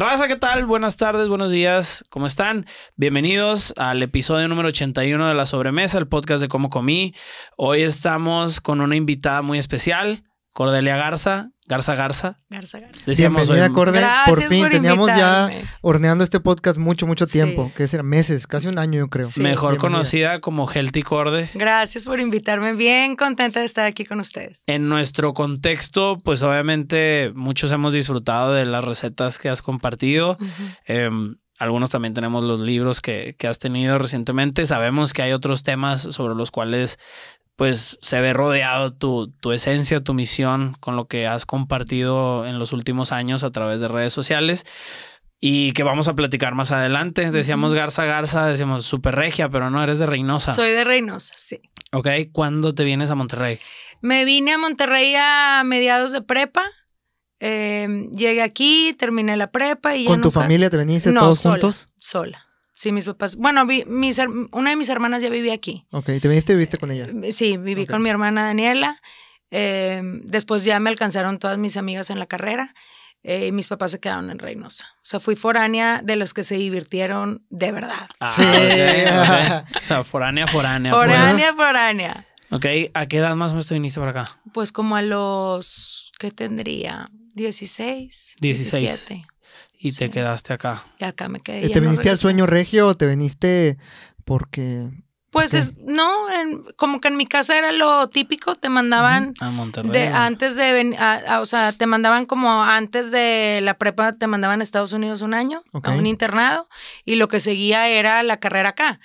Raza, ¿qué tal? Buenas tardes, buenos días, ¿cómo están? Bienvenidos al episodio número 81 de La Sobremesa, el podcast de Cómo Comí. Hoy estamos con una invitada muy especial, Cordelia Garza, Garza Garza. Garza Garza. Decíamos, Bienvenida, acorde. Por fin, teníamos ya horneando este podcast mucho, mucho tiempo, que será meses, casi un año, yo creo. Mejor conocida como Healthy Corde. Gracias por invitarme, bien contenta de estar aquí con ustedes. En nuestro contexto, pues obviamente muchos hemos disfrutado de las recetas que has compartido. Em, algunos también tenemos los libros que, que, has tenido recientemente. Sabemos que hay otros temas sobre los cuales pues se ve rodeado tu, tu, esencia, tu misión con lo que has compartido en los últimos años a través de redes sociales y que vamos a platicar más adelante. Decíamos Garza Garza, decíamos super regia, pero no eres de Reynosa. Soy de Reynosa, sí. Ok, ¿cuándo te vienes a Monterrey? Me vine a Monterrey a mediados de prepa. Eh, llegué aquí, terminé la prepa y... ¿Con tu familia te viniste no, todos juntos? Sola. Sí, mis papás. Bueno, mis, una de mis hermanas ya vivía aquí. Ok, ¿te viniste y este viviste con ella? Eh, sí, viví con mi hermana Daniela. Eh, después ya me alcanzaron todas mis amigas en la carrera eh, y mis papás se quedaron en Reynosa. O sea, fui foránea de los que se divirtieron de verdad. Ah, sí. O sea, foránea, foránea. Pues. Foránea, foránea. Ok, ¿a qué edad más o menos te viniste para acá? Pues como a los, ¿qué tendría? 16. 16. 17 y te quedaste acá. Y acá me quedé. Eh, ¿Te viniste al sueño regio o te viniste porque... Pues es, no, como que en mi casa era lo típico, te mandaban... A Monterrey. antes de venir, o sea, te mandaban como antes de la prepa, te mandaban a Estados Unidos un año, a un internado, y lo que seguía era la carrera acá.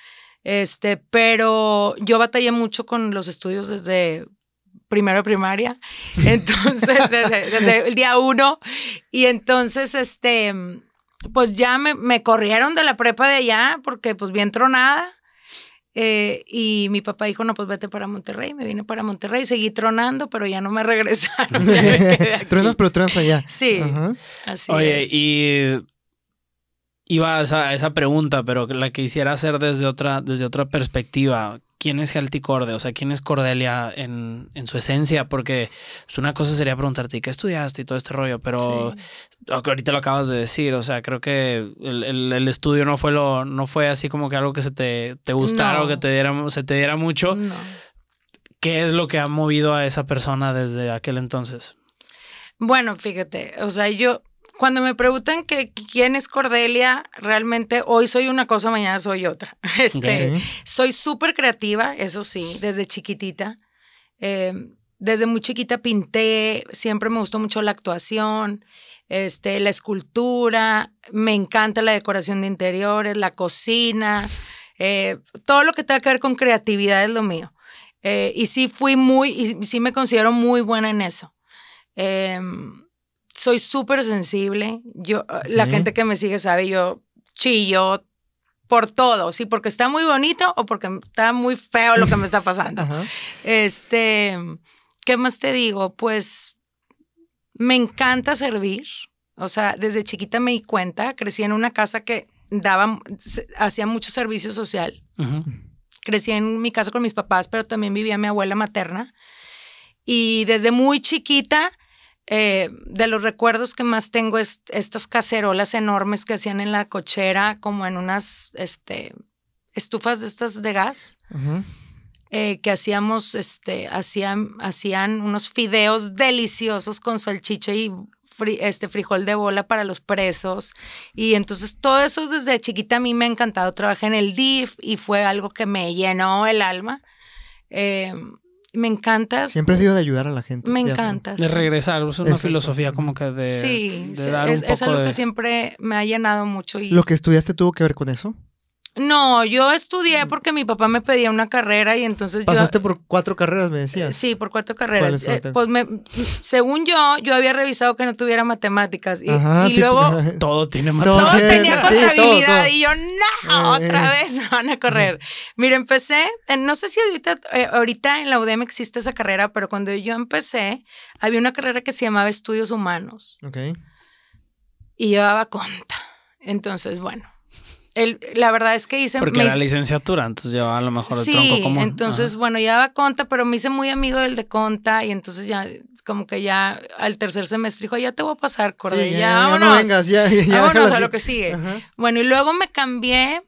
Este, pero yo batallé mucho con los estudios desde primero primaria, entonces desde, el día uno, y entonces este, pues ya me, corrieron de la prepa de allá, porque pues bien tronada, eh, y mi papá dijo, no, pues vete para Monterrey, me vine para Monterrey, seguí tronando, pero ya no me regresaron. Tronas, pero tronas allá. Sí, así Oye, y iba a esa, pregunta, pero la que quisiera hacer desde otra, desde otra perspectiva quién es Healthy o sea, quién es Cordelia en, su esencia, porque pues, una cosa sería preguntarte qué estudiaste y todo este rollo, pero ahorita lo acabas de decir, o sea, creo que el, estudio no fue lo, no fue así como que algo que se te, gustara o que te diera, se te diera mucho. ¿Qué es lo que ha movido a esa persona desde aquel entonces? Bueno, fíjate, o sea, yo cuando me preguntan que quién es Cordelia, realmente hoy soy una cosa, mañana soy otra. Este, Soy súper creativa, eso sí, desde chiquitita. Em, desde muy chiquita pinté, siempre me gustó mucho la actuación, este, la escultura, me encanta la decoración de interiores, la cocina, eh, todo lo que tenga que ver con creatividad es lo mío. Eh, y sí fui muy, y sí me considero muy buena en eso. Eh, soy súper sensible. Yo, ah, la gente que me sigue sabe, yo chillo por todo, sí, porque está muy bonito o porque está muy feo lo que me está pasando. Este, ¿qué más te digo? Pues me encanta servir. O sea, desde chiquita me di cuenta, crecí en una casa que daba, hacía mucho servicio social. Crecí en mi casa con mis papás, pero también vivía mi abuela materna. Y desde muy chiquita eh, de los recuerdos que más tengo es estas cacerolas enormes que hacían en la cochera, como en unas este, estufas de estas de gas. Eh, que hacíamos, este, hacían, hacían unos fideos deliciosos con salchicha y este frijol de bola para los presos. Y entonces todo eso desde chiquita a mí me ha encantado. Trabajé en el DIF y fue algo que me llenó el alma. Eh, me encanta. Siempre he sido de ayudar a la gente. Me encanta. De regresar, es una filosofía como que de. Sí, es, algo que siempre me ha llenado mucho. Y... ¿Lo que estudiaste tuvo que ver con eso? No, yo estudié mm. porque mi papá me pedía una carrera y entonces Pasaste por cuatro carreras, me decías. Sí, por cuatro carreras. Eh, pues según yo, yo había revisado que no tuviera matemáticas y, luego... Todo tiene matemáticas. Todo tenía contabilidad y yo, no, eh, otra eh. vez me van a correr. Mira, empecé, no sé si ahorita, en la UDEM existe esa carrera, pero cuando yo empecé, había una carrera que se llamaba Estudios Humanos. Ok. Y llevaba conta. Entonces, bueno la verdad es que hice... Porque era licenciatura, entonces llevaba a lo mejor el sí, tronco entonces, bueno, ya Conta, pero me hice muy amigo del de Conta y entonces ya como que ya al tercer semestre dijo, ya te voy a pasar, Cordelia. ya, ya, ya, vámonos. No vengas, ya, vámonos a lo que sigue. Bueno, y luego me cambié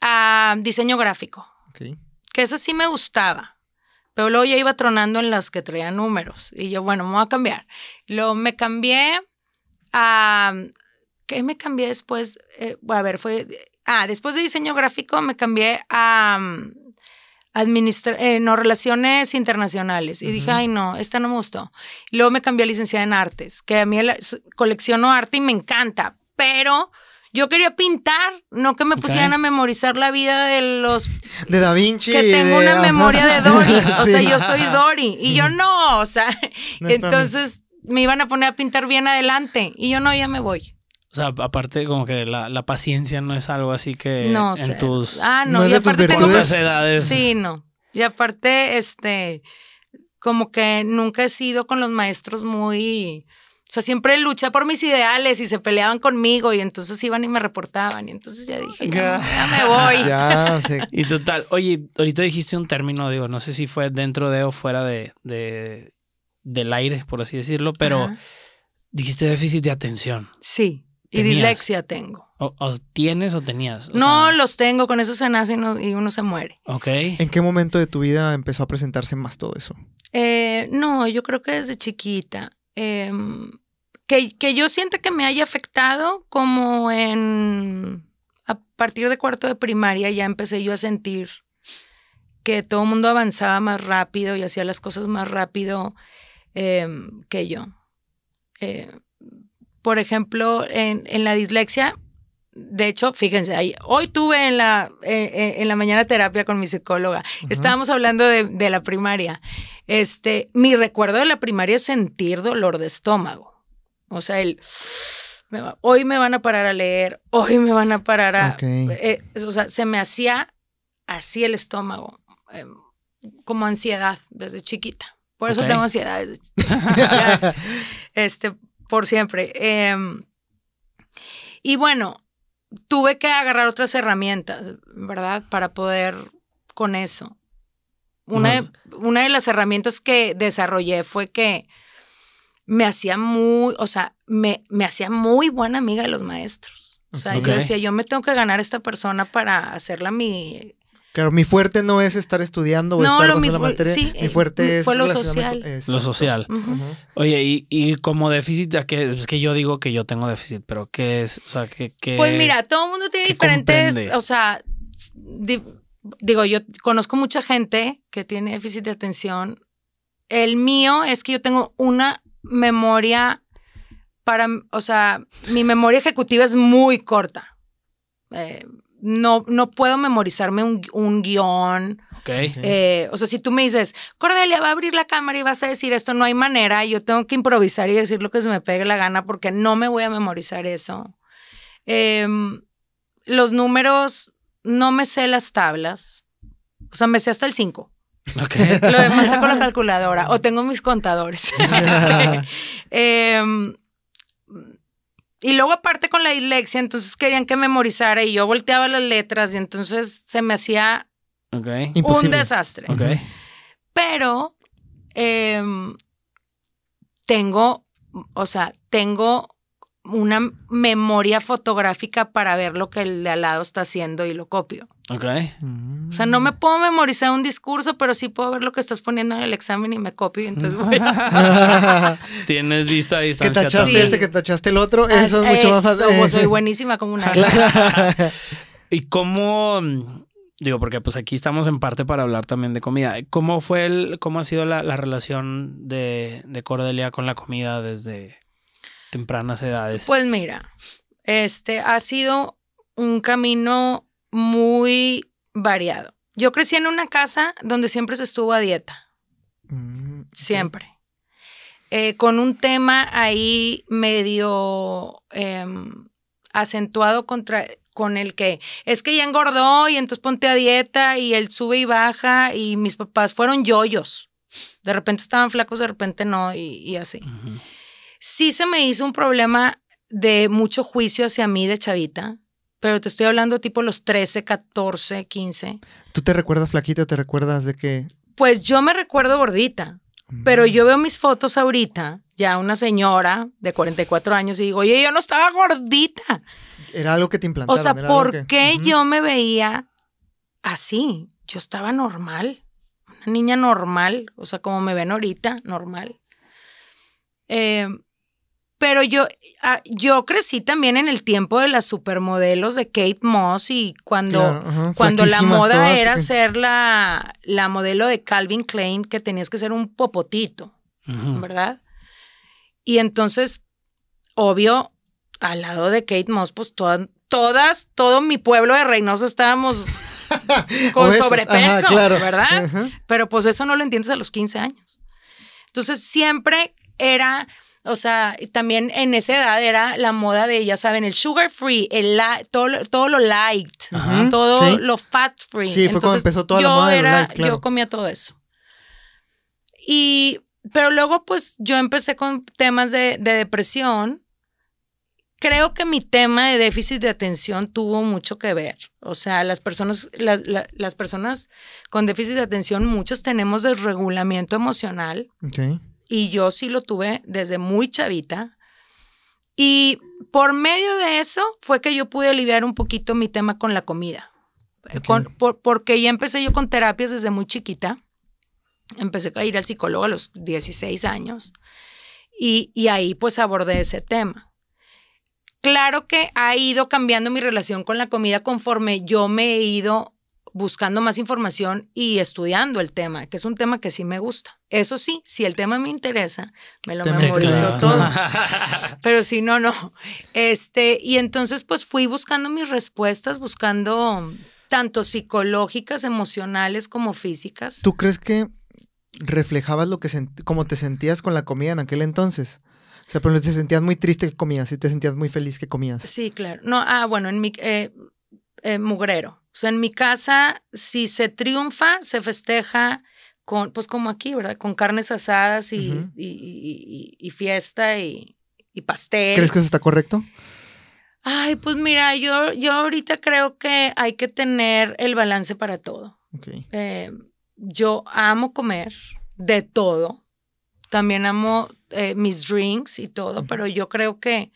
a diseño gráfico, que ese sí me gustaba, pero luego ya iba tronando en las que traía números y yo, bueno, me voy a cambiar. Luego me cambié a, ¿Qué me cambié después? Eh, a ver, fue... Ah, después de diseño gráfico me cambié a... Mm, eh, no, relaciones internacionales. Y dije, ay, no, esta no me gustó. luego me cambié a licenciada en artes, que a mí colecciono arte y me encanta, pero yo quería pintar, no que me pusieran a memorizar la vida de los... De Da Vinci. Que tengo una memoria de Dory. O sea, yo soy Dory. Y yo no, o sea, entonces me iban a poner a pintar bien adelante. Y yo no, ya me voy. O sea, aparte como que la, la paciencia no es algo así que no, en tus... Ah, no, no y aparte tengo... Pues, edades. Sí, no. Y aparte, este, como que nunca he sido con los maestros muy... O sea, siempre lucha por mis ideales y se peleaban conmigo y entonces iban y me reportaban. Y entonces ya dije, ya, me voy. ya, Y total, oye, ahorita dijiste un término, digo, no sé si fue dentro de o fuera de, del aire, por así decirlo, pero dijiste déficit de atención. Sí. Y dislexia tengo. O, tienes o tenías? no, los tengo, con eso se nace y, uno se muere. Ok. ¿En qué momento de tu vida empezó a presentarse más todo eso? Eh, no, yo creo que desde chiquita. Em, que, que, yo siente que me haya afectado como en... A partir de cuarto de primaria ya empecé yo a sentir que todo el mundo avanzaba más rápido y hacía las cosas más rápido em, que yo. Eh, por ejemplo, en, en la dislexia, de hecho, fíjense, hoy tuve en la, eh, eh, en la mañana terapia con mi psicóloga. Estábamos hablando de, la primaria. Este, mi recuerdo de la primaria es sentir dolor de estómago. O sea, el hoy me van a parar a leer, hoy me van a parar a. Eh, o sea, se me hacía así el estómago, em, como ansiedad desde chiquita. Por eso tengo ansiedad. este, por siempre. Em, y bueno, tuve que agarrar otras herramientas, ¿verdad? Para poder con eso. Una, de, una de las herramientas que desarrollé fue que me hacía muy, o sea, me, me hacía muy buena amiga de los maestros. O sea, yo decía, yo me tengo que ganar a esta persona para hacerla mi Claro, mi fuerte no es estar estudiando o estar lo mi, la materia. Sí, mi eh, fuerte es fue lo social. lo social. Oye, y, y, como déficit, es que yo digo que yo tengo déficit, pero ¿qué es? O sea, ¿qué, pues mira, todo el mundo tiene diferentes, o sea, digo, yo conozco mucha gente que tiene déficit de atención. El mío es que yo tengo una memoria para, o sea, mi memoria ejecutiva es muy corta. Eh, no, no puedo memorizarme un, guión. Eh, o sea, si tú me dices, Cordelia va a abrir la cámara y vas a decir esto, no hay manera, yo tengo que improvisar y decir lo que se me pegue la gana porque no me voy a memorizar eso. Em, los números, no me sé las tablas, o sea, me sé hasta el 5. Okay. Lo demás con la calculadora o tengo mis contadores. Este, em, y luego aparte con la dislexia, entonces querían que memorizara y yo volteaba las letras y entonces se me hacía un desastre. Pero em, tengo, o sea, tengo una memoria fotográfica para ver lo que el de al lado está haciendo y lo copio. Ok. Mm. O sea, no me puedo memorizar un discurso, pero sí puedo ver lo que estás poniendo en el examen y me copio entonces voy Tienes vista a distancia. Que tachaste este, que tachaste el otro, ah, eso es, mucho más Soy buenísima como una... ¿Y cómo...? Digo, porque pues aquí estamos en parte para hablar también de comida. ¿Cómo fue el, cómo ha sido la, relación de, de Cordelia con la comida desde tempranas edades? Pues mira, este ha sido un camino muy variado. Yo crecí en una casa donde siempre se estuvo a dieta. Mm, siempre. Eh, con un tema ahí medio em, acentuado contra, con el que es que ya engordó y entonces ponte a dieta y él sube y baja y mis papás fueron yoyos. De repente estaban flacos, de repente no y, así sí se me hizo un problema de mucho juicio hacia mí de chavita, pero te estoy hablando tipo los 13, 14, 15. ¿Tú te recuerdas flaquita te recuerdas de qué? Pues yo me recuerdo gordita, pero mm. yo veo mis fotos ahorita, ya una señora de 44 años, y digo, oye, yo no estaba gordita. Era algo que te implantaron. O sea, ¿por qué yo me veía así? Yo estaba normal, una niña normal, o sea, como me ven ahorita, normal. Eh, pero yo, ah, yo crecí también en el tiempo de las supermodelos de Kate Moss y cuando, cuando la moda era ser la, la modelo de Calvin Klein, que tenías que ser un popotito, ¿verdad? Y entonces, obvio, al lado de Kate Moss, pues todas, todas, todo mi pueblo de Reynosa estábamos con sobrepeso, ¿verdad? Pero pues eso no lo entiendes a los 15 años. Entonces siempre era o sea, también en esa edad era la moda de, ya saben, el sugar free, el todo, todo lo light, todo lo fat free. Sí, fue cuando empezó toda la moda Yo comía todo eso. Y, pero luego, pues, yo empecé con temas de, depresión. Creo que mi tema de déficit de atención tuvo mucho que ver. O sea, las personas, las personas con déficit de atención, muchos tenemos desregulamiento emocional. Okay y yo sí lo tuve desde muy chavita. Y por medio de eso fue que yo pude aliviar un poquito mi tema con la comida. porque ya empecé yo con terapias desde muy chiquita. Empecé a ir al psicólogo a los 16 años y, y ahí pues abordé ese tema. Claro que ha ido cambiando mi relación con la comida conforme yo me he ido buscando más información y estudiando el tema, que es un tema que sí me gusta. Eso sí, si el tema me interesa, me lo memorizo todo. Pero si no, no. Este, y entonces pues fui buscando mis respuestas, buscando tanto psicológicas, emocionales como físicas. ¿Tú crees que reflejabas lo que como te sentías con la comida en aquel entonces? O sea, pero te sentías muy triste que comías y te sentías muy feliz que comías. Sí, claro. No, ah, bueno, en mi eh, eh, mugrero. O sea, en mi casa, si se triunfa, se festeja con, pues como aquí, ¿verdad? Con carnes asadas y, fiesta y, pastel. ¿Crees que eso está correcto? Ay, pues mira, yo, yo ahorita creo que hay que tener el balance para todo. Okay. Eh, yo amo comer de todo. También amo eh, mis drinks y todo, pero yo creo que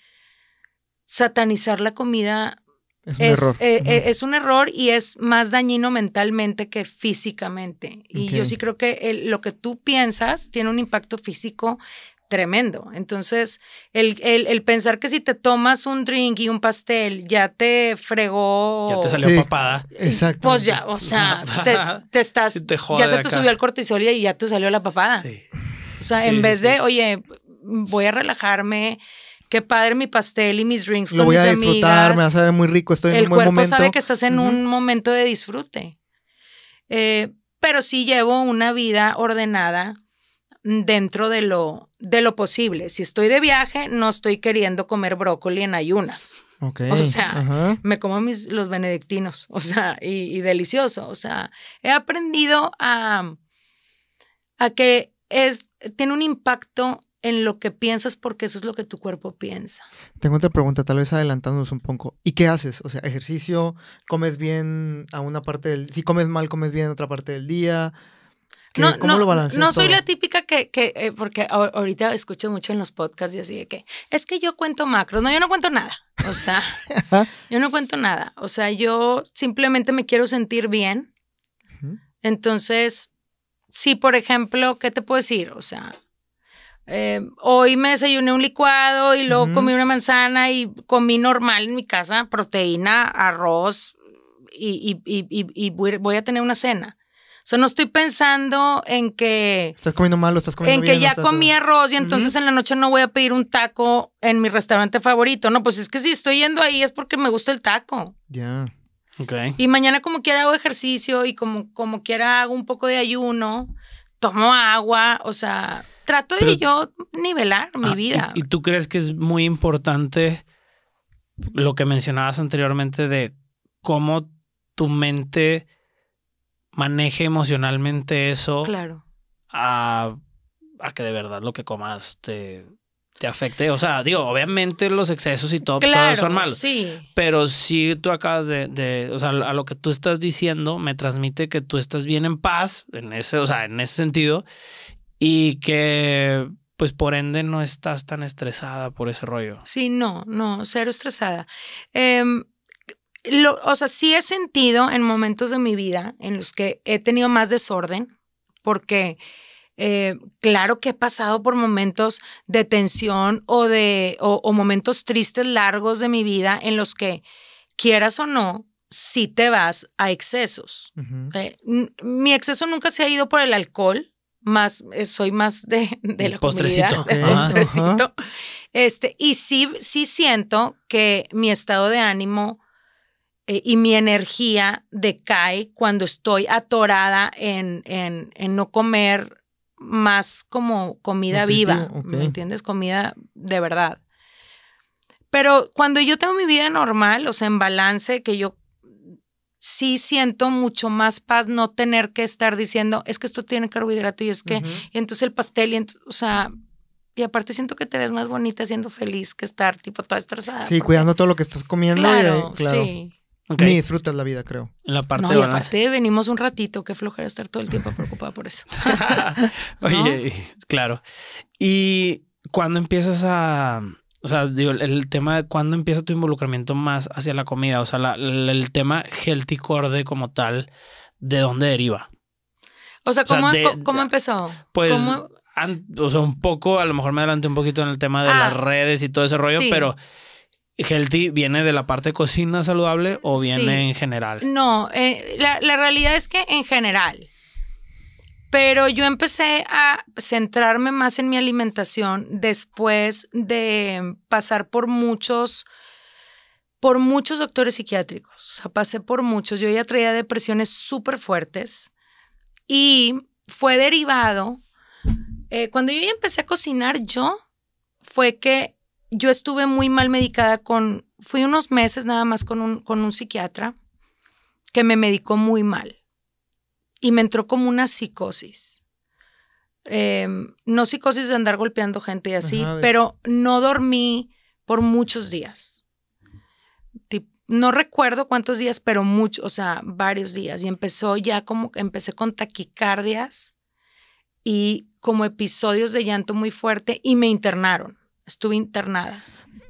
satanizar la comida es un, es, error. Eh, eh, un error y es más dañino mentalmente que físicamente. Y yo sí creo que lo que tú piensas tiene un impacto físico tremendo. Entonces, el, el, pensar que si te tomas un drink y un pastel ya te fregó. Ya te salió papada. Exacto. Pues ya, o sea, te, estás. ya se te subió el cortisol y ya te salió la papada. Sí. O sea, en vez de, oye, voy a relajarme qué padre mi pastel y mis drinks Lo voy a disfrutar, me va a saber muy rico, estoy en el un buen momento. El cuerpo sabe que estás en un momento de disfrute. Eh, pero sí llevo una vida ordenada dentro de lo, de lo posible. Si estoy de viaje, no estoy queriendo comer brócoli en ayunas. o sea, me como mis, los benedictinos, o sea, y, delicioso. O sea, he aprendido a, a que es, tiene un impacto en lo que piensas porque eso es lo que tu cuerpo piensa. Tengo otra pregunta, tal vez adelantándonos un poco. ¿Y qué haces? O sea, ejercicio, comes bien a una parte del... Si comes mal, comes bien a otra parte del día. no, no, lo balanceas? No soy la típica que, eh, porque ahorita escucho mucho en los podcasts y así de que, es que yo cuento macro No, yo no cuento nada. O sea, yo no cuento nada. O sea, yo simplemente me quiero sentir bien. Entonces, si por ejemplo, ¿qué te puedo decir? O sea, eh, hoy me desayuné un licuado y luego comí una manzana y comí normal en mi casa, proteína, arroz y, voy a tener una cena. O sea, no estoy pensando en que... Estás comiendo mal o estás comiendo En que ya comí arroz y entonces en la noche no voy a pedir un taco en mi restaurante favorito. No, pues es que si estoy yendo ahí es porque me gusta el taco. Ya. ok. Okay. Y mañana como quiera hago ejercicio y como, como quiera hago un poco de ayuno, tomo agua, o sea trato de yo nivelar mi ah, vida. Y, tú crees que es muy importante lo que mencionabas anteriormente de cómo tu mente maneje emocionalmente eso? Claro. A, que de verdad lo que comas te, te afecte. O sea, digo, obviamente los excesos y todo pues, son malos. Sí. Pero si tú acabas de, de, o sea, a lo que tú estás diciendo me transmite que tú estás bien en paz, en ese, o sea, en ese sentido, y que pues por ende no estás tan estresada por ese rollo. Sí, no, no, cero estresada. Em, lo, o sea, sí he sentido en momentos de mi vida en los que he tenido más desorden, porque eh, claro que he pasado por momentos de tensión o, de, o, momentos tristes largos de mi vida en los que, quieras o no, sí te vas a excesos. Eh, mi exceso nunca se ha ido por el alcohol, más, eh, soy más de, la postrecito. Ah, postrecito. Este, y sí, siento que mi estado de ánimo eh, y mi energía decae cuando estoy atorada en, en, no comer más como comida viva, ¿me entiendes? Comida de verdad. Pero cuando yo tengo mi vida normal, o sea, en balance, que yo sí siento mucho más paz no tener que estar diciendo, es que esto tiene carbohidrato y es que, entonces el pastel, y o sea, y aparte siento que te ves más bonita siendo feliz que estar tipo toda estresada. Sí, cuidando todo lo que estás comiendo. Claro, y, sí. Ni disfrutas la vida, creo. la parte no, aparte venimos un ratito, qué flojera estar todo el tiempo preocupada por eso. Oye, claro. ¿Y cuando empiezas a, o sea, digo, el tema de cuándo empieza tu involucramiento más hacia la comida, o sea, el tema healthy corde como tal, ¿de dónde deriva? O sea, ¿cómo, empezó? Pues, o sea, un poco, a lo mejor me adelanté un poquito en el tema de las ah, redes y todo ese rollo, pero... ¿Healthy viene de la parte cocina saludable o viene en general? No, eh, la, la realidad es que en general. Pero yo empecé a centrarme más en mi alimentación después de pasar por muchos, por muchos doctores psiquiátricos. O sea, pasé por muchos. Yo ya traía depresiones súper fuertes y fue derivado. Eh, cuando yo ya empecé a cocinar, yo fue que yo estuve muy mal medicada con, fui unos meses nada más con un, con un psiquiatra que me medicó muy mal y me entró como una psicosis. Em, no psicosis de andar golpeando gente y así, pero no dormí por muchos días. No recuerdo cuántos días, pero muchos, o sea, varios días. Y empezó ya como, empecé con taquicardias y como episodios de llanto muy fuerte y me internaron. Estuve internada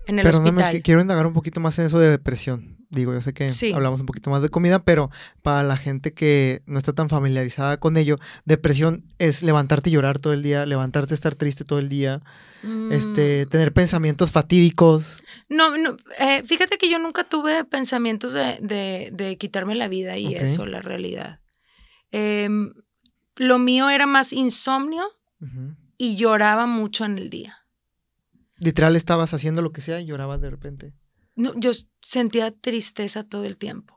en el Perdóname, hospital. quiero indagar un poquito más en eso de depresión. Digo, yo sé que hablamos un poquito más de comida, pero para la gente que no está tan familiarizada con ello, depresión es levantarte y llorar todo el día, levantarte estar triste todo el día, mm. este, tener pensamientos fatídicos. No, no eh, fíjate que yo nunca tuve pensamientos de, quitarme la vida y eso, la realidad. Em, lo mío era más insomnio y lloraba mucho en el día. Literal estabas haciendo lo que sea y llorabas de repente yo sentía tristeza todo el tiempo.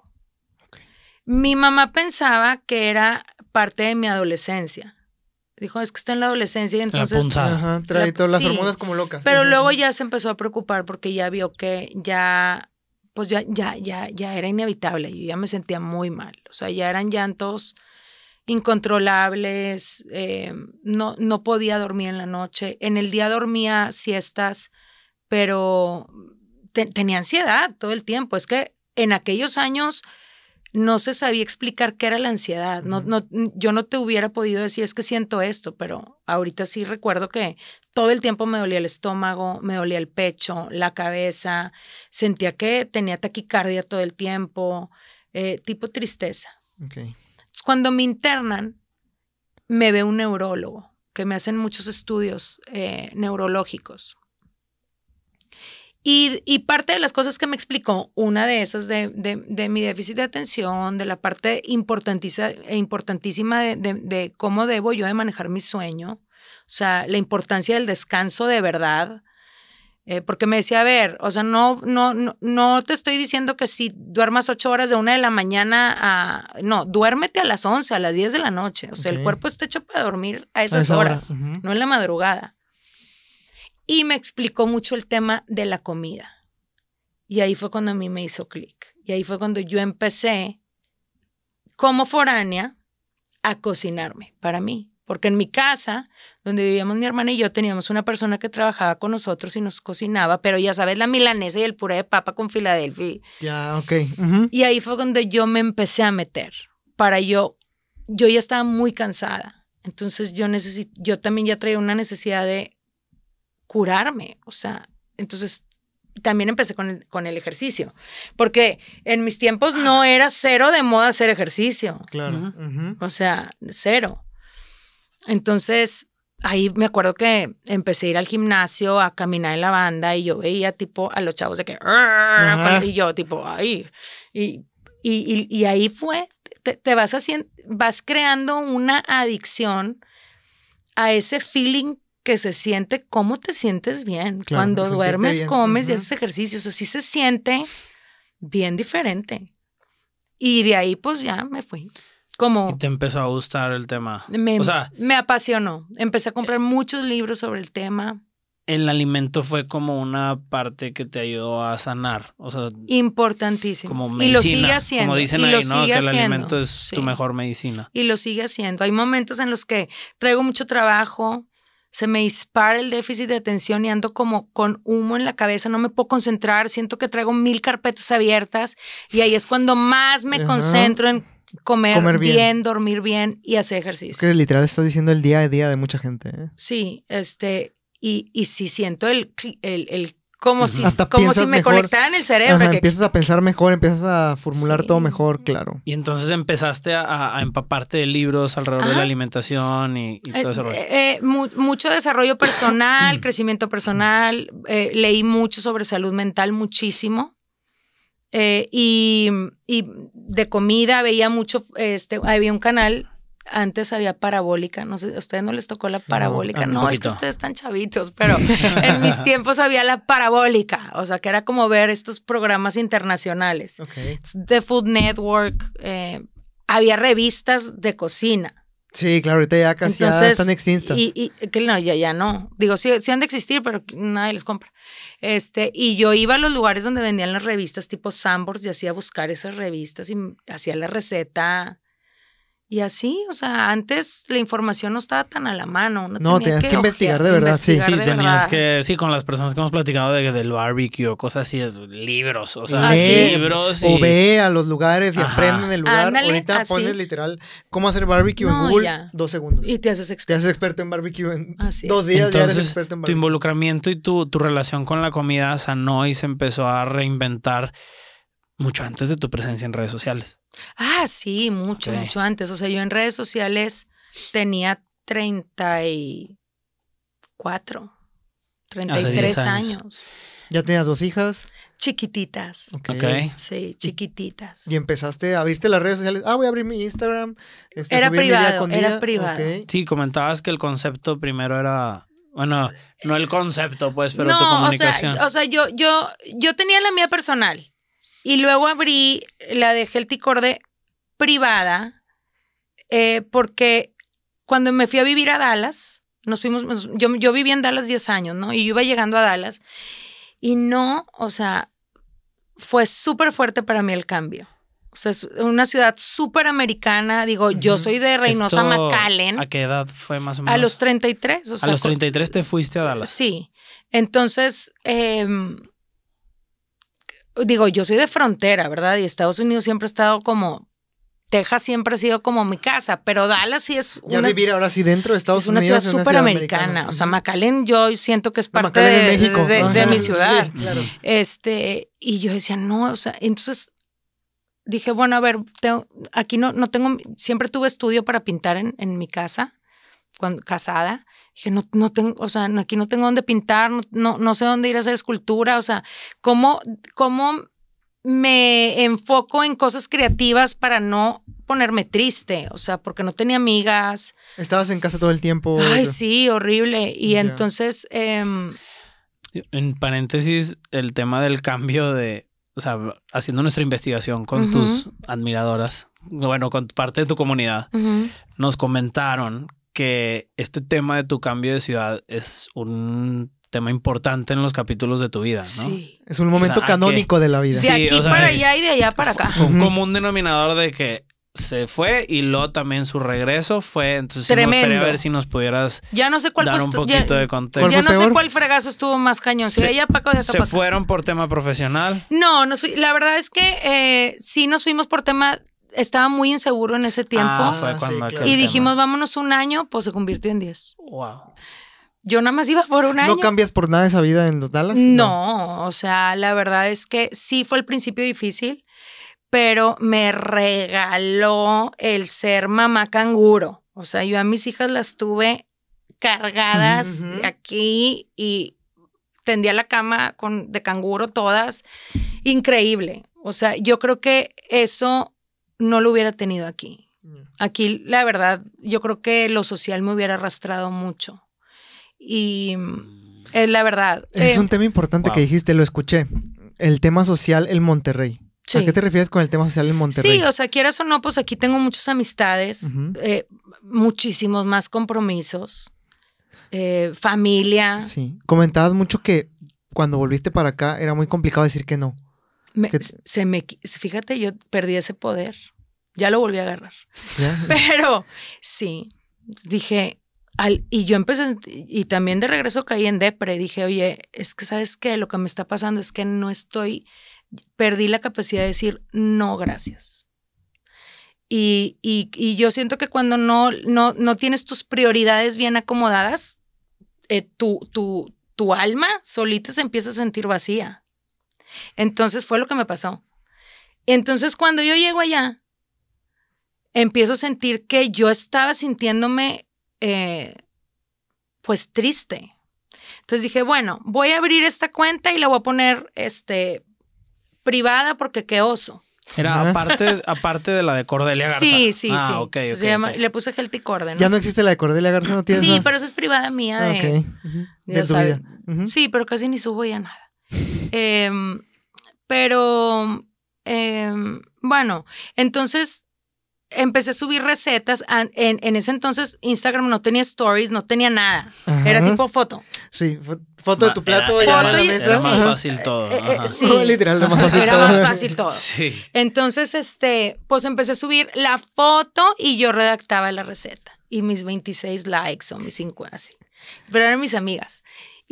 Mi mamá pensaba que era parte de mi adolescencia. Dijo, es que está en la adolescencia y entonces... Ajá, trae todas las hormonas como locas. Pero luego ya se empezó a preocupar porque ya vio que ya, pues ya, ya, ya, ya era inevitable. Yo ya me sentía muy mal. O sea, ya eran llantos incontrolables, em, no, no podía dormir en la noche. En el día dormía siestas, pero tenía ansiedad todo el tiempo. Es que en aquellos años no se sabía explicar qué era la ansiedad. No, no, yo no te hubiera podido decir es que siento esto, pero ahorita sí recuerdo que todo el tiempo me dolía el estómago, me dolía el pecho, la cabeza, sentía que tenía taquicardia todo el tiempo, eh, tipo tristeza. cuando me internan, me ve un neurólogo, que me hacen muchos estudios eh, neurológicos. Y, parte de las cosas que me explicó, una de esas de, mi déficit de atención, de la parte e importantísima de, de, cómo debo yo de manejar mi sueño, o sea, la importancia del descanso de verdad, eh, porque me decía, a ver, o sea, no, no, no, no, te estoy diciendo que si duermas ocho horas de una de la mañana a, no, duérmete a las once, a las diez de la noche, o sea, el cuerpo está hecho para dormir a esas horas, no en la madrugada y me explicó mucho el tema de la comida. Y ahí fue cuando a mí me hizo clic. Y ahí fue cuando yo empecé, como foránea, a cocinarme para mí. Porque en mi casa, donde vivíamos mi hermana y yo, teníamos una persona que trabajaba con nosotros y nos cocinaba, pero ya sabes, la milanesa y el puré de papa con Filadelfia. Ya, ok. Y ahí fue cuando yo me empecé a meter. Para yo, yo ya estaba muy cansada. Entonces yo, yo también ya traía una necesidad de curarme, o sea, entonces también empecé con el, con el ejercicio, porque en mis tiempos no era cero de moda hacer ejercicio. Claro. O sea, cero. Entonces, ahí me acuerdo que empecé a ir al gimnasio, a caminar en la banda y yo veía tipo a los chavos de que... Y yo tipo, ahí Y, y, y, y ahí fue, te, te, vas haciendo, vas creando una adicción a ese feeling que se siente cómo te sientes bien. Cuando duermes, comes y haces ejercicios. O sí se siente bien diferente. Y de ahí, pues ya me fui. Como. Y te empezó a gustar el tema. Me, o sea, me apasionó. Empecé a comprar muchos libros sobre el tema. El alimento fue como una parte que te ayudó a sanar. O sea, importantísimo. Como medicina, y lo sigue haciendo. Como dicen ahí, ¿no? el alimento es tu mejor medicina. Y lo sigue haciendo. Hay momentos en los que traigo mucho trabajo, se me dispara el déficit de atención y ando como con humo en la cabeza, no me puedo concentrar, siento que traigo mil carpetas abiertas y ahí es cuando más me concentro en comer, bien. dormir bien y hacer ejercicio. Que literal estás diciendo el día a día de mucha gente. ¿eh? Sí, este, y, y siento el, el, el como si, como si me conectara en el cerebro. Empiezas a pensar mejor, empiezas a formular todo mejor, claro. Y entonces empezaste a, empaparte de libros alrededor de la alimentación y, todo eh, ese rollo. Eh, mucho desarrollo personal, crecimiento personal. Eh, leí mucho sobre salud mental, muchísimo. Y, de comida veía mucho, este, había un canal antes había parabólica, no sé, a ustedes no les tocó la parabólica, no, es que ustedes están chavitos, pero en mis tiempos había la parabólica, o sea, que era como ver estos programas internacionales. The Food Network, eh, había revistas de cocina. Sí, claro, ahorita ya casi están extintas. Y, que no, ya, ya no. Digo, sí, sí, han de existir, pero nadie les compra. Este, y yo iba a los lugares donde vendían las revistas tipo Sambors y hacía buscar esas revistas y hacía la receta y así, o sea, antes la información no estaba tan a la mano. No, tenías que, investigar de verdad. sí, sí, tenías que, sí, con las personas que hemos platicado de, del barbecue o cosas así, es libros, o sea, ah, libros. O ve a los lugares y aprende en el lugar. Ahorita pones literal cómo hacer barbecue en Google, dos segundos. Y te haces experto. Te haces experto en barbecue en dos días, ya eres experto en barbecue. Tu involucramiento y tu, tu relación con la comida sanó y se empezó a reinventar mucho antes de tu presencia en redes sociales. Ah, sí, mucho, mucho antes. O sea, yo en redes sociales tenía 34, 33 años. ¿Ya tenías dos hijas? Chiquititas. Ok. Sí, chiquititas. ¿Y empezaste a abrirte las redes sociales? Ah, voy a abrir mi Instagram. Este, era privado, era privado. Sí, comentabas que el concepto primero era... Bueno, no el concepto, pues, pero tu comunicación. O sea, yo tenía la mía personal. Y luego abrí la de Healthy privada, eh, porque cuando me fui a vivir a Dallas, nos fuimos, yo, yo viví en Dallas 10 años, ¿no? Y yo iba llegando a Dallas. Y no, o sea, fue súper fuerte para mí el cambio. O sea, es una ciudad súper americana. Digo, yo soy de Reynosa McAllen. ¿A qué edad fue más o menos? A los 33. a los 33 te fuiste a Dallas. Sí. Entonces, eh, digo, yo soy de frontera, ¿verdad? Y Estados Unidos siempre ha estado como Texas siempre ha sido como mi casa, pero Dallas sí es una... Ya vivir ahora sí dentro de Estados Unidos. Es una ciudad superamericana. O sea, McAllen yo siento que es parte de, mi ciudad. Este, y yo decía, no, o sea, entonces dije, bueno, a ver, tengo, aquí no, no tengo, siempre tuve estudio para pintar en, en mi casa, casada. Dije, no, tengo, o sea, aquí no tengo dónde pintar, no, no, sé dónde ir a hacer escultura, o sea, ¿cómo, cómo me enfoco en cosas creativas para no ponerme triste, o sea, porque no tenía amigas. Estabas en casa todo el tiempo. Ay, sí, horrible. Y entonces... Em, en paréntesis, el tema del cambio de, o sea, haciendo nuestra investigación con tus admiradoras, bueno, con parte de tu comunidad, nos comentaron que este tema de tu cambio de ciudad es un tema importante en los capítulos de tu vida, ¿no? Sí. Es un momento canónico de la vida. De aquí para allá y de allá para acá. Fue un común denominador de que se fue y luego también su regreso fue. Entonces, Tremendo. me gustaría ver si nos pudieras ya no sé cuál dar un poquito de contexto. Ya no sé cuál fregazo estuvo más cañón. Se, fueron por tema profesional? No, nos, la verdad es que eh, sí nos fuimos por tema estaba muy inseguro en ese tiempo. Ah, ah, y dijimos, vámonos un año, pues se convirtió en 10. Wow. Yo nada más iba por un año. ¿No cambias por nada esa vida en Dallas? No, o sea, la verdad es que sí fue el principio difícil, pero me regaló el ser mamá canguro. O sea, yo a mis hijas las tuve cargadas aquí y tendía la cama con, de canguro todas. Increíble. O sea, yo creo que eso no lo hubiera tenido aquí. Mm. Aquí, la verdad, yo creo que lo social me hubiera arrastrado mucho. Y mm. es la verdad. Es eh, un tema importante que dijiste, lo escuché. El tema social el Monterrey. ¿A qué te refieres con el tema social en Monterrey? Sí, o sea, quieras o no, pues aquí tengo muchas amistades, eh, muchísimos más compromisos, eh, familia. Sí. Comentabas mucho que cuando volviste para acá era muy complicado decir que no. se me, fíjate, yo perdí ese poder. Ya lo volví a agarrar. Pero sí, dije, al, y yo empecé, y también de regreso caí en depre, dije, oye, es que sabes qué lo que me está pasando es que no estoy, perdí la capacidad de decir no, gracias. Y, y, yo siento que cuando no, no, no tienes tus prioridades bien acomodadas, eh, tu, tu, tu alma solita se empieza a sentir vacía. Entonces fue lo que me pasó. Entonces cuando yo llego allá, empiezo a sentir que yo estaba sintiéndome eh, pues triste. Entonces dije, bueno, voy a abrir esta cuenta y la voy a poner este, privada porque qué oso. Era aparte, aparte de la de Cordelia Garza. Sí, sí, ah, sí. Le puse Healthy Corde, Ya no existe la de Cordelia Garza, ¿no tiene Sí, pero esa es privada mía de, de, vida. Sí, pero casi ni subo ya nada. Em, pero, em, bueno, entonces empecé a subir recetas. En, ese entonces Instagram no tenía stories, no tenía nada. Era tipo foto. Sí, foto de tu plato. Era, era más, fácil todo. sí, literal, era más fácil todo. Entonces, este, pues empecé a subir la foto y yo redactaba la receta. Y mis 26 likes o mis 5, así. Pero eran mis amigas.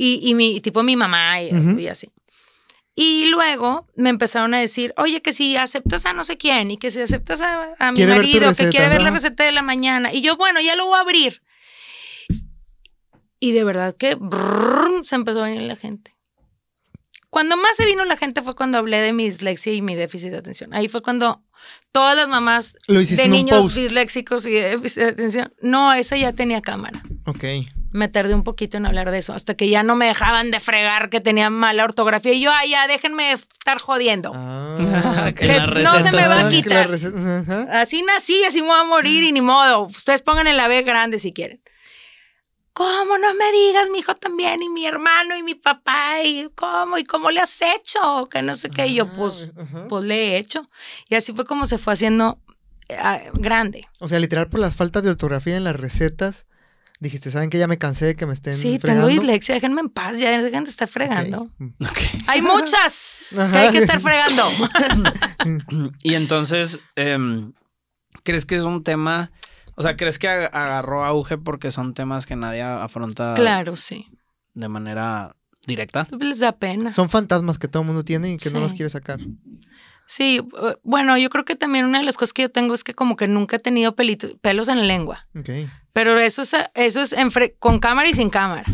Y, mi tipo mi mamá y así. Y luego me empezaron a decir, oye, que si aceptas a no sé quién y que si aceptas a, mi marido, que quiere ver la receta de la mañana. Y yo, bueno, ya lo voy a abrir. Y de verdad que se empezó a venir la gente. Cuando más se vino la gente fue cuando hablé de mi dislexia y mi déficit de atención. Ahí fue cuando Todas las mamás de niños disléxicos y de atención. No, esa ya tenía cámara. Ok. Me tardé un poquito en hablar de eso, hasta que ya no me dejaban de fregar que tenía mala ortografía. Y yo, ay, ya, déjenme estar jodiendo. Ah, que, no se me va a quitar. Así nací, así me voy a morir y ni modo. Ustedes pongan la B grande si quieren. ¿cómo no me digas, mi hijo también, y mi hermano, y mi papá, y cómo, y cómo le has hecho? Que no sé qué, y yo ah, pues, pues le he hecho. Y así fue como se fue haciendo ah, grande. O sea, literal por las faltas de ortografía en las recetas. Dijiste, ¿saben que ya me cansé de que me estén Sí, tengo dislexia, déjenme en paz, ya dejen de estar fregando. Mm. Hay muchas que hay que estar fregando. y entonces, em, ¿crees que es un tema o sea, ¿crees que agarró auge porque son temas que nadie afronta? Claro, sí. De manera directa. Les da pena. Son fantasmas que todo el mundo tiene y que no los quiere sacar. Sí, eh, bueno, yo creo que también una de las cosas que yo tengo es que como que nunca he tenido pelos en la lengua. Okay. Pero eso es, eso es con cámara y sin cámara.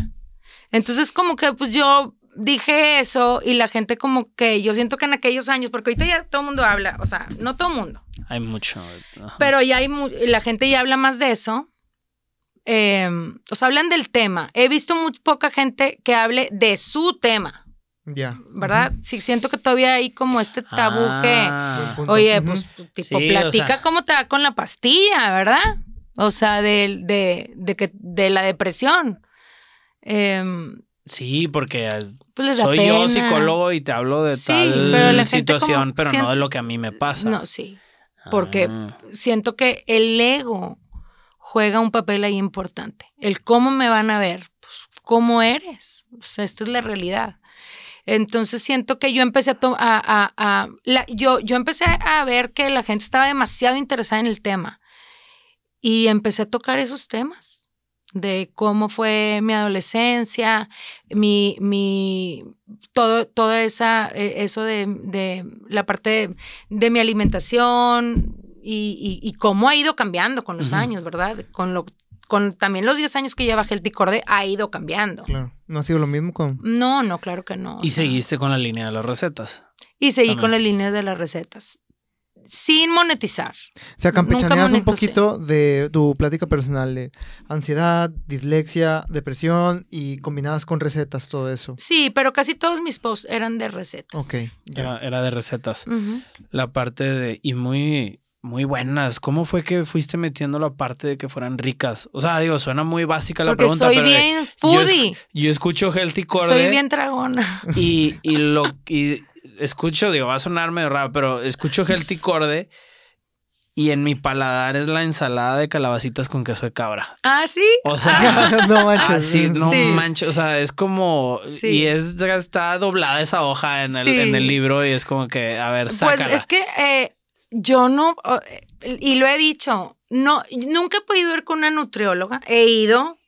Entonces como que pues yo dije eso y la gente como que yo siento que en aquellos años, porque ahorita ya todo el mundo habla, o sea, no todo el mundo. Hay mucho. Pero ya hay, la gente ya habla más de eso. Em, o sea, hablan del tema. He visto muy poca gente que hable de su tema. Ya. ¿Verdad? Sí, siento que todavía hay como este tabú ah. que, oye, pues tipo, platica cómo te va con la pastilla, ¿verdad? O sea, de, de, de que, de la depresión. Em, sí, porque pues, Soy yo psicólogo y te hablo de tal situación, pero no de lo que a mí me pasa. No, sí. Porque ah. siento que el ego juega un papel ahí importante. El cómo me van a ver, pues, cómo eres. esta es la realidad. Entonces siento que yo empecé yo, yo empecé a ver que la gente estaba demasiado interesada en el tema y empecé a tocar esos temas de cómo fue mi adolescencia, mi, mi, todo, toda esa, e, eso de, de la parte de, mi alimentación y, cómo ha ido cambiando con los años, ¿verdad? Con lo con también los 10 años que ya bajé el dicorde ha ido cambiando. ¿No ha sido lo mismo con...? No, no, claro que no. ¿Y seguiste con la línea de las recetas? Y seguí con la línea de las recetas sin monetizar. O sea, campechaneas un poquito de tu plática personal de ansiedad, dislexia, depresión y combinadas con recetas, todo eso. Sí, pero casi todos mis posts eran de recetas. Ok. Era, de recetas. La parte de, y muy, muy buenas. ¿Cómo fue que fuiste metiendo la parte de que fueran ricas? O sea, digo, suena muy básica la Porque pregunta. Soy bien foodie. Yo, escucho healthy Soy bien tragona. Y, lo y escucho, digo, va a sonar medio raro, pero escucho healthy y en mi paladar es la ensalada de calabacitas con queso de cabra. Ah, sí. O sea, no manches. Así, no manches. O sea, es como. Y es, está doblada esa hoja en el, libro y es como que, a ver, pues sácala. Pues es que eh, yo no, y lo he dicho, no, nunca he podido ir con una nutrióloga, he ido,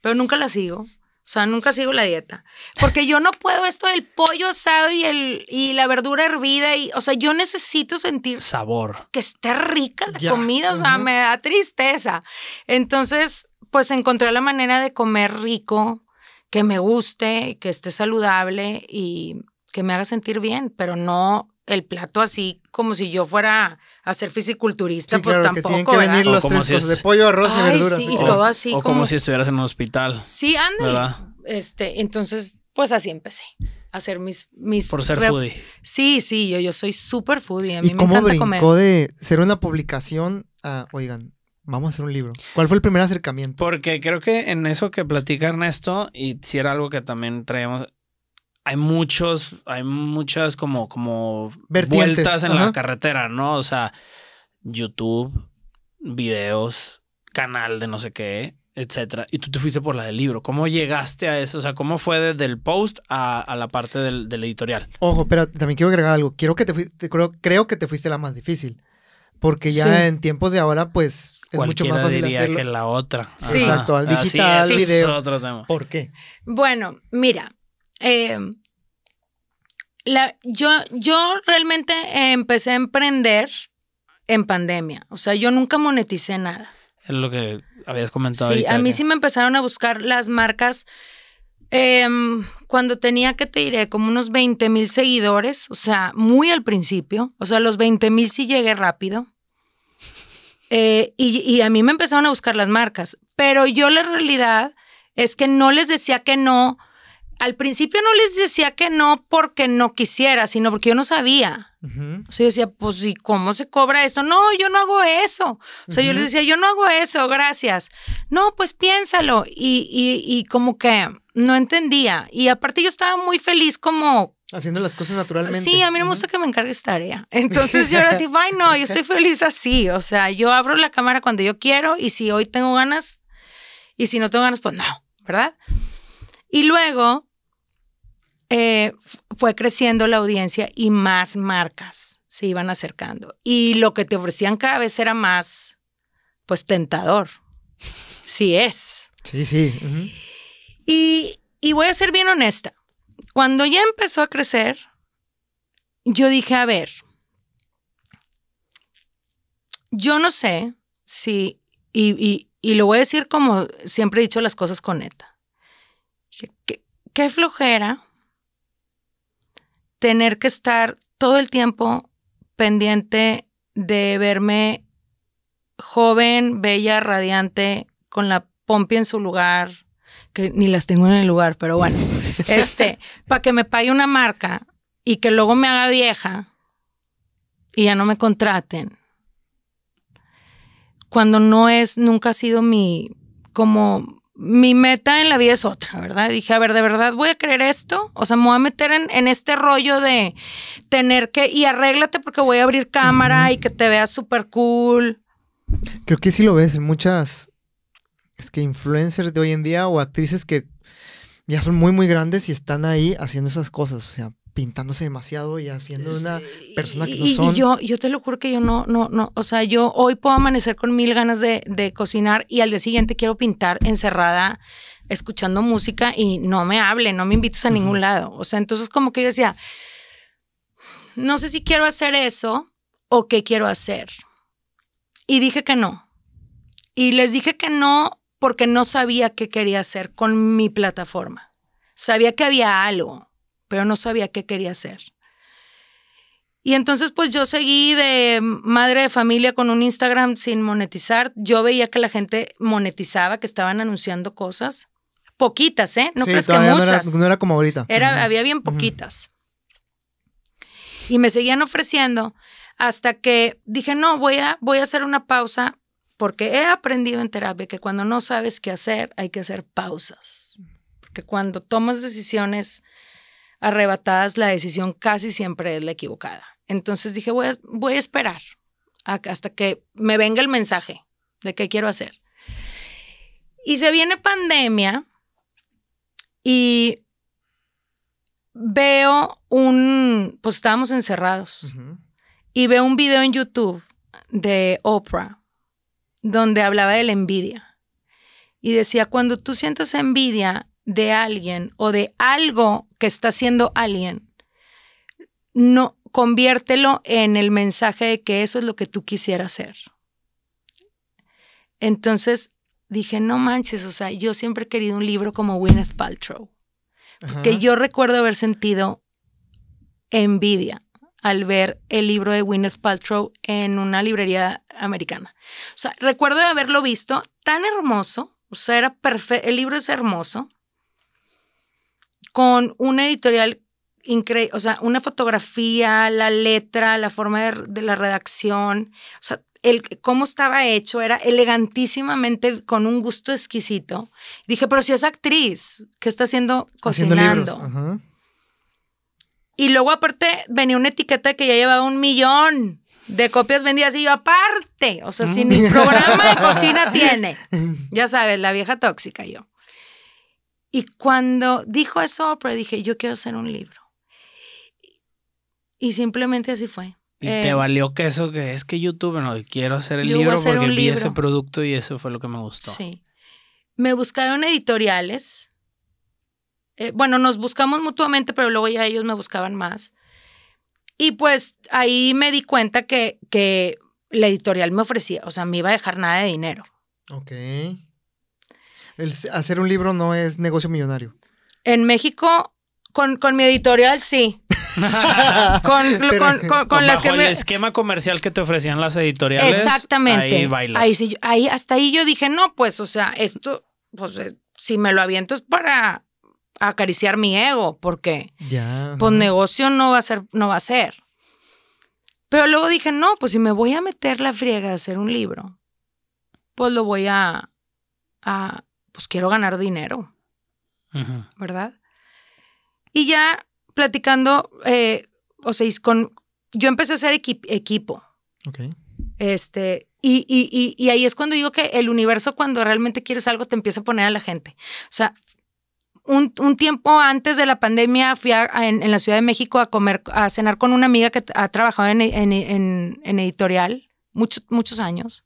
pero nunca la sigo. O sea, nunca sigo la dieta. Porque yo no puedo esto del pollo asado y, el, y la verdura hervida. Y, o sea, yo necesito sentir... Sabor. Que esté rica la comida. O sea, me da tristeza. Entonces, pues encontré la manera de comer rico, que me guste, que esté saludable y que me haga sentir bien, pero no el plato así como si yo fuera a ser fisiculturista, sí, pues, tampoco. venir los de pollo, arroz y todo así. O como... si estuvieras en un hospital. Sí, anda. Este, entonces, pues así empecé a hacer mis. mis Por ser foodie. Sí, sí, yo, yo soy súper foodie. A mí ¿Y me cómo brincó de ser una publicación a, oigan, vamos a hacer un libro. ¿Cuál fue el primer acercamiento? Porque creo que en eso que platica Ernesto, y si era algo que también traíamos, hay muchos, hay muchas como, como vueltas en la carretera, ¿no? O sea, YouTube, videos, canal de no sé qué, etcétera. Y tú te fuiste por la del libro. ¿Cómo llegaste a eso? O sea, ¿cómo fue desde el post a, la parte del, editorial? Ojo, pero también quiero agregar algo. Quiero que te, te creo, creo que te fuiste la más difícil. Porque ya en tiempos de ahora, pues es mucho más fácil diría que la otra. Sí. Exacto, al digital, Es otro tema. ¿Por qué? Bueno, mira, eh, la, yo, yo realmente empecé a emprender en pandemia. O sea, yo nunca moneticé nada. Es lo que habías comentado. Sí, a mí sí me empezaron a buscar las marcas. Em, cuando tenía, que te diré? Como unos 20 mil seguidores, o sea, muy al principio. O sea, los 20 mil sí llegué rápido. Eh, y, y a mí me empezaron a buscar las marcas. Pero yo la realidad es que no les decía que no al principio no les decía que no porque no quisiera, sino porque yo no sabía. O sea, yo decía, pues, ¿y cómo se cobra eso? No, yo no hago eso. O sea, yo les decía, yo no hago eso, gracias. No, pues piénsalo. Y, y, y como que no entendía. Y aparte yo estaba muy feliz como, Haciendo las cosas naturalmente. Sí, a mí me gusta que me encargue esta tarea. Entonces yo era tipo, ay, no, yo estoy feliz así. O sea, yo abro la cámara cuando yo quiero y si hoy tengo ganas y si no tengo ganas, pues no, ¿verdad? Y luego eh, fue creciendo la audiencia y más marcas se iban acercando. Y lo que te ofrecían cada vez era más, pues, tentador. Sí es. Sí, sí. y, voy a ser bien honesta. Cuando ya empezó a crecer, yo dije, a ver, yo no sé si, y, lo voy a decir como siempre he dicho las cosas con neta. qué flojera tener que estar todo el tiempo pendiente de verme joven, bella, radiante, con la pompi en su lugar, que ni las tengo en el lugar, pero bueno, este, para que me pague una marca y que luego me haga vieja y ya no me contraten. Cuando no es, nunca ha sido mi, como mi meta en la vida es otra, ¿verdad? Dije, a ver, ¿de verdad voy a creer esto? O sea, me voy a meter en, este rollo de tener que, y arréglate porque voy a abrir cámara y que te veas súper cool. Creo que sí lo ves en muchas, es que influencers de hoy en día o actrices que ya son muy, muy grandes y están ahí haciendo esas cosas. O sea, pintándose demasiado y haciendo una persona que no son. Y yo, yo te lo juro que yo no, no, no, o sea, yo hoy puedo amanecer con mil ganas de, de cocinar y al día siguiente quiero pintar encerrada escuchando música y no me hable, no me invites a ningún lado. O sea, entonces como que yo decía, no sé si quiero hacer eso o qué quiero hacer. Y dije que no. Y les dije que no porque no sabía qué quería hacer con mi plataforma. Sabía que había algo, pero no sabía qué quería hacer. Y entonces pues yo seguí de madre de familia con un Instagram sin monetizar. Yo veía que la gente monetizaba, que estaban anunciando cosas. Poquitas, ¿eh? No que muchas. No era, como ahorita. Era, Había bien poquitas. Y me seguían ofreciendo hasta que dije, no, voy a, voy a hacer una pausa porque he aprendido en terapia que cuando no sabes qué hacer, hay que hacer pausas. Porque cuando tomas decisiones arrebatadas, la decisión casi siempre es la equivocada. Entonces dije, voy a, esperar hasta que me venga el mensaje de qué quiero hacer. Y se viene pandemia y veo un, pues estábamos encerrados, y veo un video en YouTube de Oprah donde hablaba de la envidia. Y decía, cuando tú sientas envidia, de alguien o de algo que está haciendo alguien, no conviértelo en el mensaje de que eso es lo que tú quisieras hacer Entonces dije, no manches, o sea, yo siempre he querido un libro como Gwyneth Paltrow, que yo recuerdo haber sentido envidia al ver el libro de Gwyneth Paltrow en una librería americana. O sea, recuerdo de haberlo visto tan hermoso, o sea, era perfecto, el libro es hermoso, con una editorial increíble, o sea, una fotografía, la letra, la forma de, la redacción, o sea, el, cómo estaba hecho, era elegantísimamente con un gusto exquisito. Dije, pero si es actriz, ¿qué está haciendo cocinando? Y luego aparte venía una etiqueta que ya llevaba un millón de copias vendidas y yo aparte, o sea, si sin mm. programa de cocina tiene. Ya sabes, la vieja tóxica yo. Y cuando dijo eso pues dije, yo quiero hacer un libro. Y simplemente así fue. Y te eh, valió que eso, que es que YouTube, no, quiero hacer el libro porque vi ese producto y eso fue lo que me gustó. Sí. Me buscaron editoriales. Eh, bueno, nos buscamos mutuamente, pero luego ya ellos me buscaban más. Y pues ahí me di cuenta que, que la editorial me ofrecía, o sea, me iba a dejar nada de dinero. Ok hacer un libro no es negocio millonario. En México, con, con mi editorial, sí. con, el esquema comercial que te ofrecían las editoriales. Exactamente. Ahí bailas. hasta ahí yo dije, no, pues, o sea, esto, pues, eh, si me lo aviento es para acariciar mi ego, porque ya, pues negocio no va a ser, no va a ser. Pero luego dije, no, pues si me voy a meter la friega de hacer un libro, pues lo voy a, pues quiero ganar dinero, ¿verdad? Y ya platicando, eh, o sea, con, yo empecé a hacer equipo. Este, y, y, ahí es cuando digo que el universo, cuando realmente quieres algo, te empieza a poner a la gente. O sea, un, tiempo antes de la pandemia fui a, en, la Ciudad de México a comer, a cenar con una amiga que ha trabajado en, en, editorial muchos, muchos años.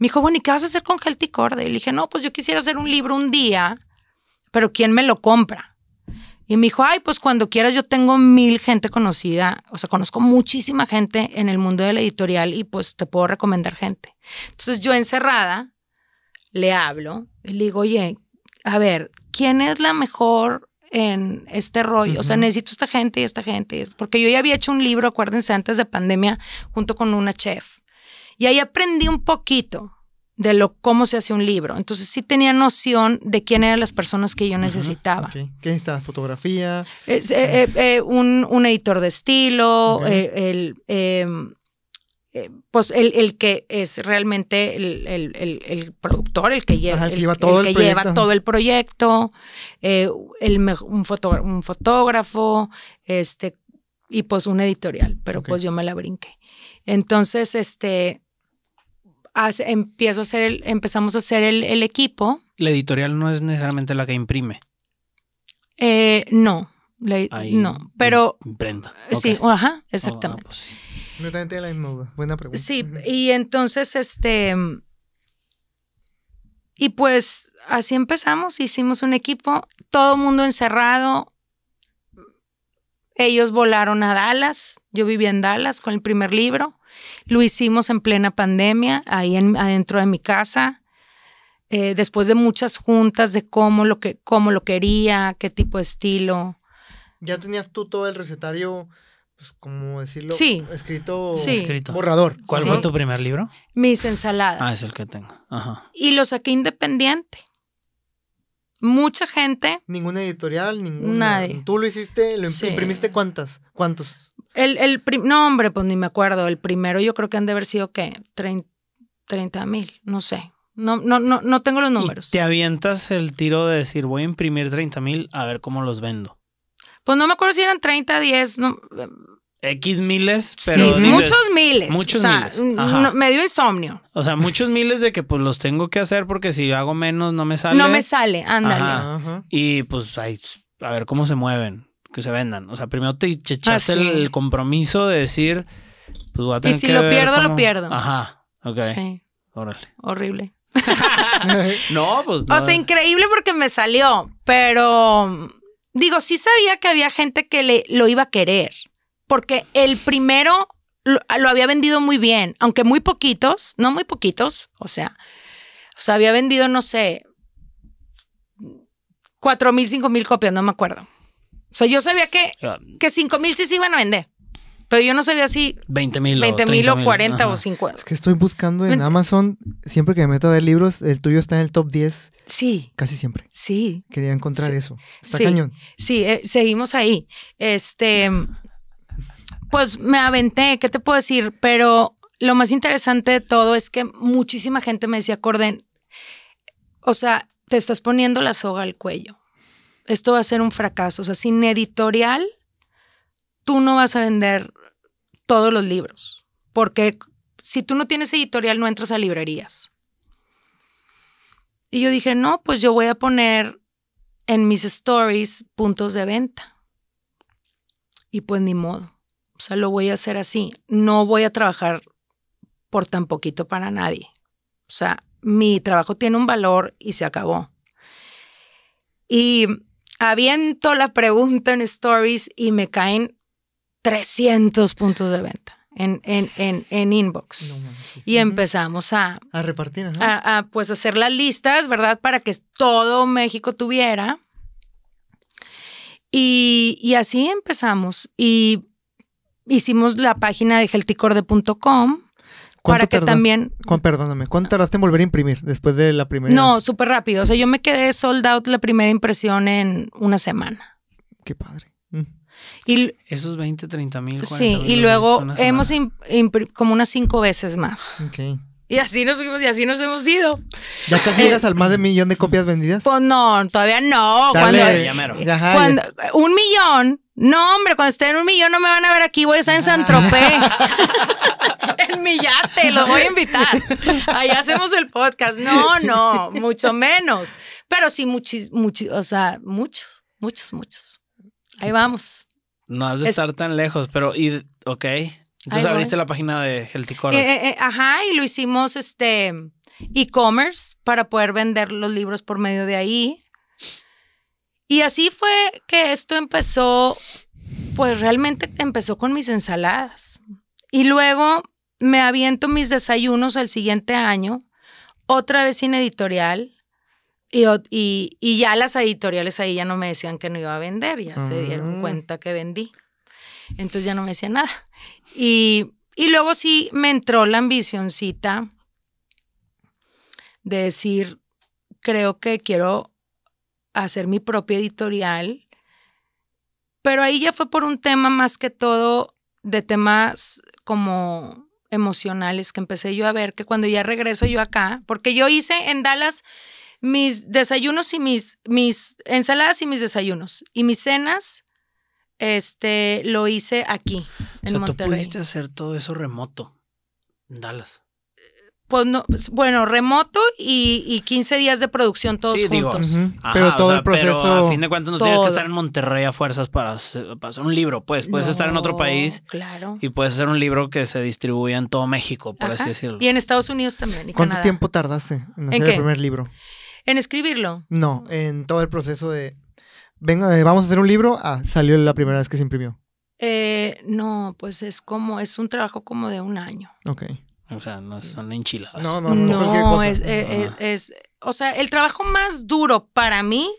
Me dijo, bueno, ¿y qué vas a hacer con Healthy Y le dije, no, pues yo quisiera hacer un libro un día, pero ¿quién me lo compra? Y me dijo, ay, pues cuando quieras, yo tengo mil gente conocida, o sea, conozco muchísima gente en el mundo de la editorial y pues te puedo recomendar gente. Entonces yo encerrada le hablo y le digo, oye, a ver, ¿quién es la mejor en este rollo? O sea, necesito esta gente y esta gente. Porque yo ya había hecho un libro, acuérdense, antes de pandemia, junto con una chef. Y ahí aprendí un poquito de lo cómo se hace un libro. Entonces sí tenía noción de quién eran las personas que yo necesitaba. ¿Quién ¿Qué ¿Fotografía? Es, eh, eh, eh, un, editor de estilo, el, em, pues el, que es realmente el, productor, el que lleva, todo, que lleva todo el proyecto, un, un, fotógrafo, este, y pues un editorial, pero pues yo me la brinqué. Entonces, este, empiezo a hacer empezamos a hacer el, equipo. La editorial no es necesariamente la que imprime. Eh, no, no, pero... Imprenta. Sí, ajá, ah, pues exactamente. la misma Buena pregunta. Sí, y entonces, este. Y pues así empezamos, hicimos un equipo, todo mundo encerrado. Ellos volaron a Dallas, yo vivía en Dallas con el primer libro. Lo hicimos en plena pandemia, ahí en, adentro de mi casa, eh, después de muchas juntas de cómo lo, que, cómo lo quería, qué tipo de estilo. ¿Ya tenías tú todo el recetario, pues, como decirlo, sí. escrito, borrador? ¿Cuál fue tu primer libro? Mis ensaladas. Ah, es el que tengo. Ajá. Y lo saqué independiente mucha gente. Ninguna editorial, ninguna. Nadie. Tú lo hiciste, lo imprimiste cuántas, cuántos. El, el no, hombre, pues ni me acuerdo. El primero yo creo que han de haber sido, ¿qué? 30 mil, no sé. No, no, no, no tengo los números. te avientas el tiro de decir, voy a imprimir 30 mil a ver cómo los vendo. Pues no me acuerdo si eran 30, 10, no, X miles, pero. muchos miles. Muchos o sea, me dio insomnio. O sea, muchos miles de que pues los tengo que hacer porque si hago menos no me sale. No me sale, ándale. Y pues a ver cómo se mueven que se vendan. O sea, primero te ah, echaste el compromiso de decir, pues a tener Y si lo pierdo, lo pierdo. Ajá, ok. Sí. Órale. Horrible. no, pues no. O sea, increíble porque me salió, pero mm, digo, sí sabía que había gente que le, lo iba a querer, porque el primero lo, había vendido muy bien, aunque muy poquitos, no muy poquitos, o sea, o sea, había vendido, no sé, cuatro mil, cinco mil copias, no me acuerdo. O sea, yo sabía que, que 5 mil sí se iban a vender. Pero yo no sabía si 20 mil 20 mil o 40 o 50. Es que estoy buscando en Amazon, siempre que me meto a ver libros, el tuyo está en el top 10. Sí. Casi siempre. Sí. Quería encontrar eso. Está cañón. Sí, eh, seguimos ahí. Este, pues me aventé, ¿qué te puedo decir? Pero lo más interesante de todo es que muchísima gente me decía, Corden, o sea, te estás poniendo la soga al cuello esto va a ser un fracaso. O sea, sin editorial, tú no vas a vender todos los libros, porque si tú no tienes editorial no entras a librerías. Y yo dije, no, pues yo voy a poner en mis stories puntos de venta. Y pues ni modo. O sea, lo voy a hacer así. No voy a trabajar por tan poquito para nadie. O sea, mi trabajo tiene un valor y se acabó. Y aviento la pregunta en stories y me caen 300 puntos de venta. En, en, inbox. y empezamos a... A repartir, a, pues hacer las listas, ¿verdad? Para que todo México tuviera. Y, así empezamos. Y hicimos la página de healthycorde.com para que también. perdóname, ¿cuánto tardaste en volver a imprimir después de la primera? No, súper rápido. O sea, yo me quedé sold out la primera impresión en una semana. Qué padre. Mm. Y, Esos 20, 30 mil. Sí, y luego hemos imprimido como unas cinco veces más. Y así nos fuimos y así nos hemos ido. ¿Ya casi llegas al más de millón de copias vendidas? Pues no, todavía no. Dale, ya un millón no, hombre, cuando esté en un millón no me van a ver aquí, voy a estar en San Tropez. en mi yate, voy a invitar. Ahí hacemos el podcast. No, no, mucho menos. Pero sí, muchos, muchos, o sea, muchos, muchos, muchos. Ahí vamos. No has de estar tan lejos, pero, y, ok. Entonces abriste la página de Helticoro. Eh, eh, eh, ajá, y lo hicimos este e-commerce para poder vender los libros por medio de ahí. Y así fue que esto empezó, pues realmente empezó con mis ensaladas. Y luego me aviento mis desayunos al siguiente año, otra vez sin editorial. Y, y, ya las editoriales ahí ya no me decían que no iba a vender, ya se dieron mm. cuenta que vendí. Entonces ya no me decían nada. Y, y luego sí me entró la ambicioncita de decir, creo que quiero hacer mi propia editorial, pero ahí ya fue por un tema más que todo de temas como emocionales que empecé yo a ver que cuando ya regreso yo acá, porque yo hice en Dallas mis desayunos y mis, mis ensaladas y mis desayunos y mis cenas, este, lo hice aquí, en o sea, Tú pudiste hacer todo eso remoto, en Dallas. Pues, pues bueno, remoto y, 15 días de producción todos juntos. Digo, pero todo el proceso. a fin de cuentas no tienes que estar en Monterrey a fuerzas para, hacer un libro, pues. Puedes estar en otro país. Claro. Y puedes hacer un libro que se distribuya en todo México, por así decirlo. Y en Estados Unidos también. ¿Cuánto tiempo tardaste en hacer el primer libro? ¿En escribirlo? No, en todo el proceso de. Venga, eh, vamos a hacer un libro. Ah, salió la primera vez que se imprimió. Eh, no, pues es como, es un trabajo como de un año. Ok. O sea, no mm. son enchiladas. No, no, no. no es, eh, eh, es, o sea, el trabajo más duro para mí,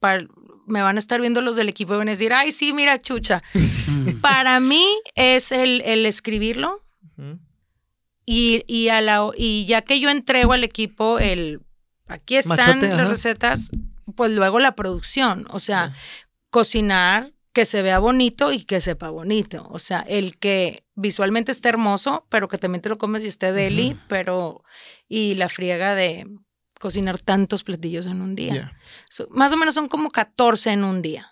para, me van a estar viendo los del equipo y van a decir, ay, sí, mira, chucha. para mí es el, escribirlo. y, a la, y ya que yo entrego al equipo el, aquí están las recetas, pues luego la producción, o sea, cocinar, que se vea bonito y que sepa bonito. O sea, el que visualmente esté hermoso, pero que también te lo comes y esté deli, pero y la friega de cocinar tantos platillos en un día. más o menos son como 14 en un día.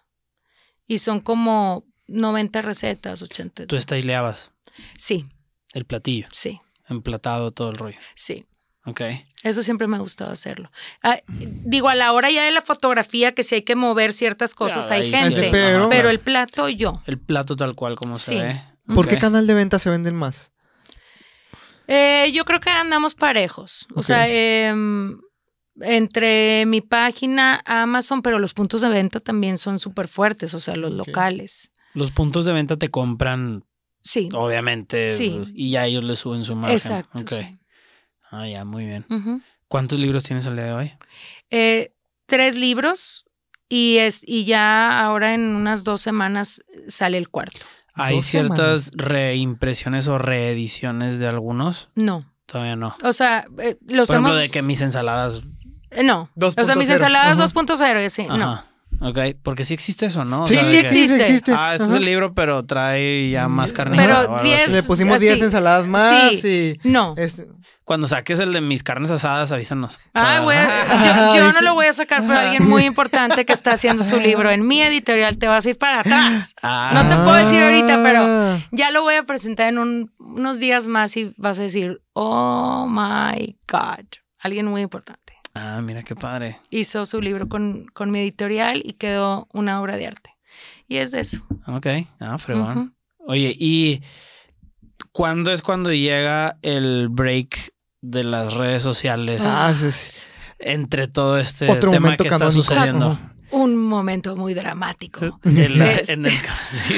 Y son como 90 recetas, 80. ¿Tú estileabas? Sí. ¿El platillo? Sí. Emplatado todo el rollo. Sí. Ok. Eso siempre me ha gustado hacerlo. Ah, digo, a la hora ya de la fotografía, que si hay que mover ciertas cosas, hay gente. pero, el plato yo. El plato tal cual como se ve. ¿Por qué canal de venta se venden más? Eh, yo creo que andamos parejos. O sea, em, entre mi página, Amazon, pero los puntos de venta también son súper fuertes, o sea, los locales. Los puntos de venta te compran. Sí. Obviamente. Sí. Y ya ellos le suben su margen. Exacto. Ah, ya, muy bien. ¿Cuántos libros tienes al día de hoy? Eh, tres libros y, es, y ya ahora en unas dos semanas eh, sale el cuarto. ¿Hay ciertas reimpresiones o reediciones de algunos? No. Todavía no. O sea, lo eh, los Por ejemplo, de que mis ensaladas... no. O sea, mis ensaladas 2.0, sí. No. Ok, porque sí existe eso, ¿no? Sí, sí, existe. Ah, este es el libro, pero trae ya mm. más carne. Pero Le pusimos 10 ensaladas más sí, y. No. Es, cuando saques el de mis carnes asadas, avísanos. Ah, Yo, no lo voy a sacar, pero alguien muy importante que está haciendo su libro en mi editorial te vas a ir para atrás. Ah. No te puedo decir ahorita, pero ah. ya lo voy a presentar en unos días más y vas a decir, oh my God. Alguien muy importante. Ah, mira qué padre. Hizo su libro con, mi editorial y quedó una obra de arte. Y es de eso. Ok. Ah, fregón. Oye, ¿y cuándo es cuando llega el break? de las redes sociales. Ah, sí, Entre todo este Otro tema que está sucediendo. Un momento muy dramático. En este sí,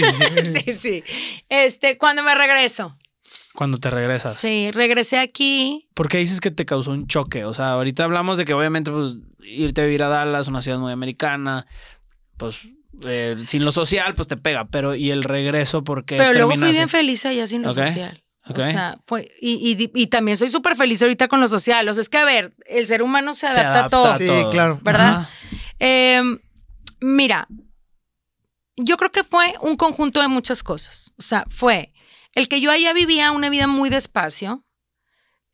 sí, sí. Este, cuando me regreso. Cuando te regresas. Sí, regresé aquí. porque dices que te causó un choque? O sea, ahorita hablamos de que obviamente, pues, irte a vivir a Dallas, una ciudad muy americana, pues eh, sin lo social, pues te pega, pero y el regreso porque. Pero luego fui bien feliz allá sin lo social fue, y, también soy súper feliz ahorita con lo social. O sea, es que a ver, el ser humano se adapta, a todo. Sí, claro. ¿Verdad? Em, mira, yo creo que fue un conjunto de muchas cosas. O sea, fue el que yo allá vivía una vida muy despacio.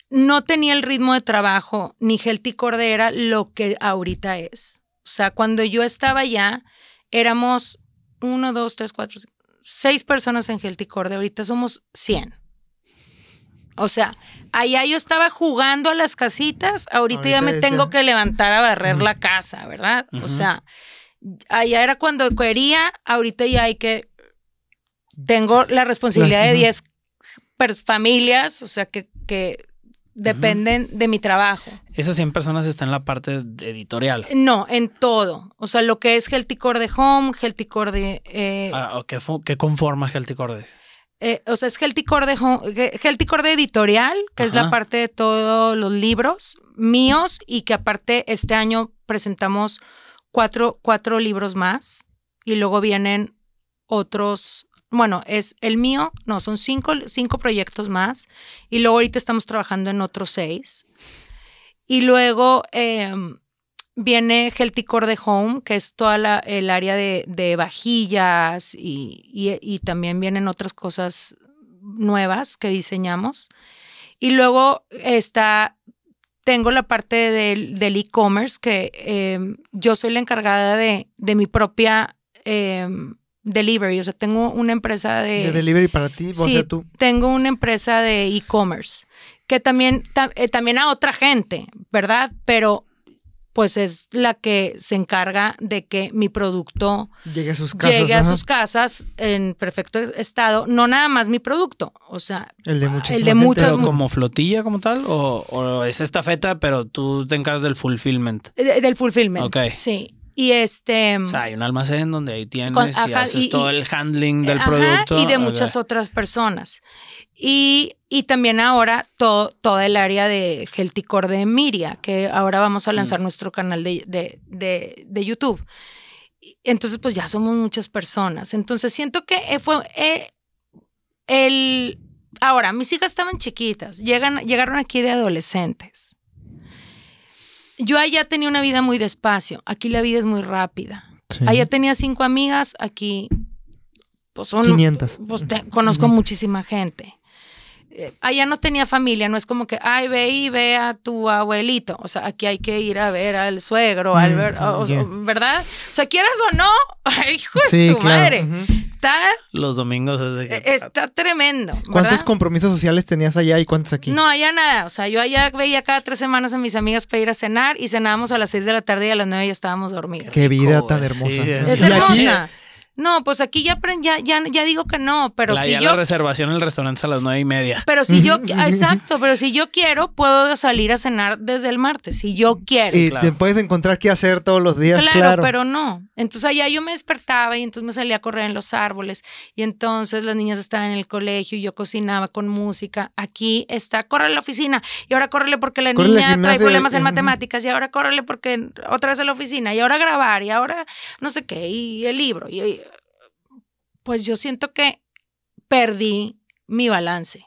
No tenía el ritmo de trabajo ni Gelticorde era lo que ahorita es. O sea, cuando yo estaba allá, éramos uno, dos, tres, cuatro, seis personas en Gelticorde, Ahorita somos cien o sea, allá yo estaba jugando a las casitas, ahorita, ya me tengo que levantar a barrer la casa, ¿verdad? O sea, allá era cuando quería, ahorita ya hay que... Tengo la responsabilidad de 10 familias, o sea, que, dependen de mi trabajo. Esas 100 personas están en la parte editorial. No, en todo. O sea, lo que es Healthy de Home, Healthy de... Eh, ah, ¿qué, conforma Healthy eh, o sea, es Healthy Core, eh, de, editorial, que es la parte de todos los libros míos y que aparte este año presentamos cuatro, cuatro libros más y luego vienen otros, bueno, es el mío, no, son cinco, cinco proyectos más y luego ahorita estamos trabajando en otros seis. Y luego... Em, viene Healthy Core de Home, que es toda la, el área de, vajillas y, también vienen otras cosas nuevas que diseñamos. Y luego está, tengo la parte del, e-commerce, que em, yo soy la encargada de, mi propia em, delivery, o sea, tengo una empresa de... De delivery para ti, vos sí, Tengo una empresa de e-commerce, que también, eh, también a otra gente, ¿verdad? Pero pues es la que se encarga de que mi producto llegue a sus casas, en perfecto estado. No nada más mi producto, o sea, el de como flotilla como tal, o, es es feta, pero tú te encargas del fulfillment. Eh, del fulfillment. Ok. Sí. Y este. Mm, o sea, hay un almacén donde ahí tienes y haces todo el handling del producto. Y de muchas otras personas. Y, también ahora todo, el área de Gelticor de Miria, que ahora vamos a mm. lanzar nuestro canal de, de, de, YouTube. Entonces, pues ya somos muchas personas. Entonces, siento que eh, fue eh, el. Ahora, mis hijas estaban chiquitas, llegan, llegaron aquí de adolescentes yo allá tenía una vida muy despacio, aquí la vida es muy rápida. Allá tenía cinco amigas, aquí pues son pues, conozco muchísima gente. Eh, allá no tenía familia, no es como que, ay, ve y ve a tu abuelito. O sea, aquí hay que ir a ver al suegro, al mm, ver, ¿verdad? O sea, quieras o no, hijo de su madre. Los domingos es e, Está tremendo. ¿Cuántos compromisos sociales tenías allá y cuántos aquí? No, allá nada. O sea, yo allá veía cada tres semanas a mis amigas para ir a cenar y cenábamos a las seis de la tarde y a las nueve ya estábamos dormidas. Qué vida tan hermosa. es, hermosa. No, pues aquí ya, ya, ya, ya digo que no, pero si yo... La reservación en el restaurante a las nueve y media. Pero si yo... exacto, pero si yo quiero, puedo salir a cenar desde el martes, si yo quiero. Sí, te puedes encontrar qué hacer todos los días, claro, claro. pero no. Entonces allá yo me despertaba y entonces me salía a correr en los árboles y entonces las niñas estaban en el colegio y yo cocinaba con música. Aquí está, corre a la oficina y ahora córrele porque la niña trae problemas en matemáticas y ahora córrele porque otra vez a la oficina y ahora grabar y ahora no sé qué y el libro y pues yo siento que perdí mi balance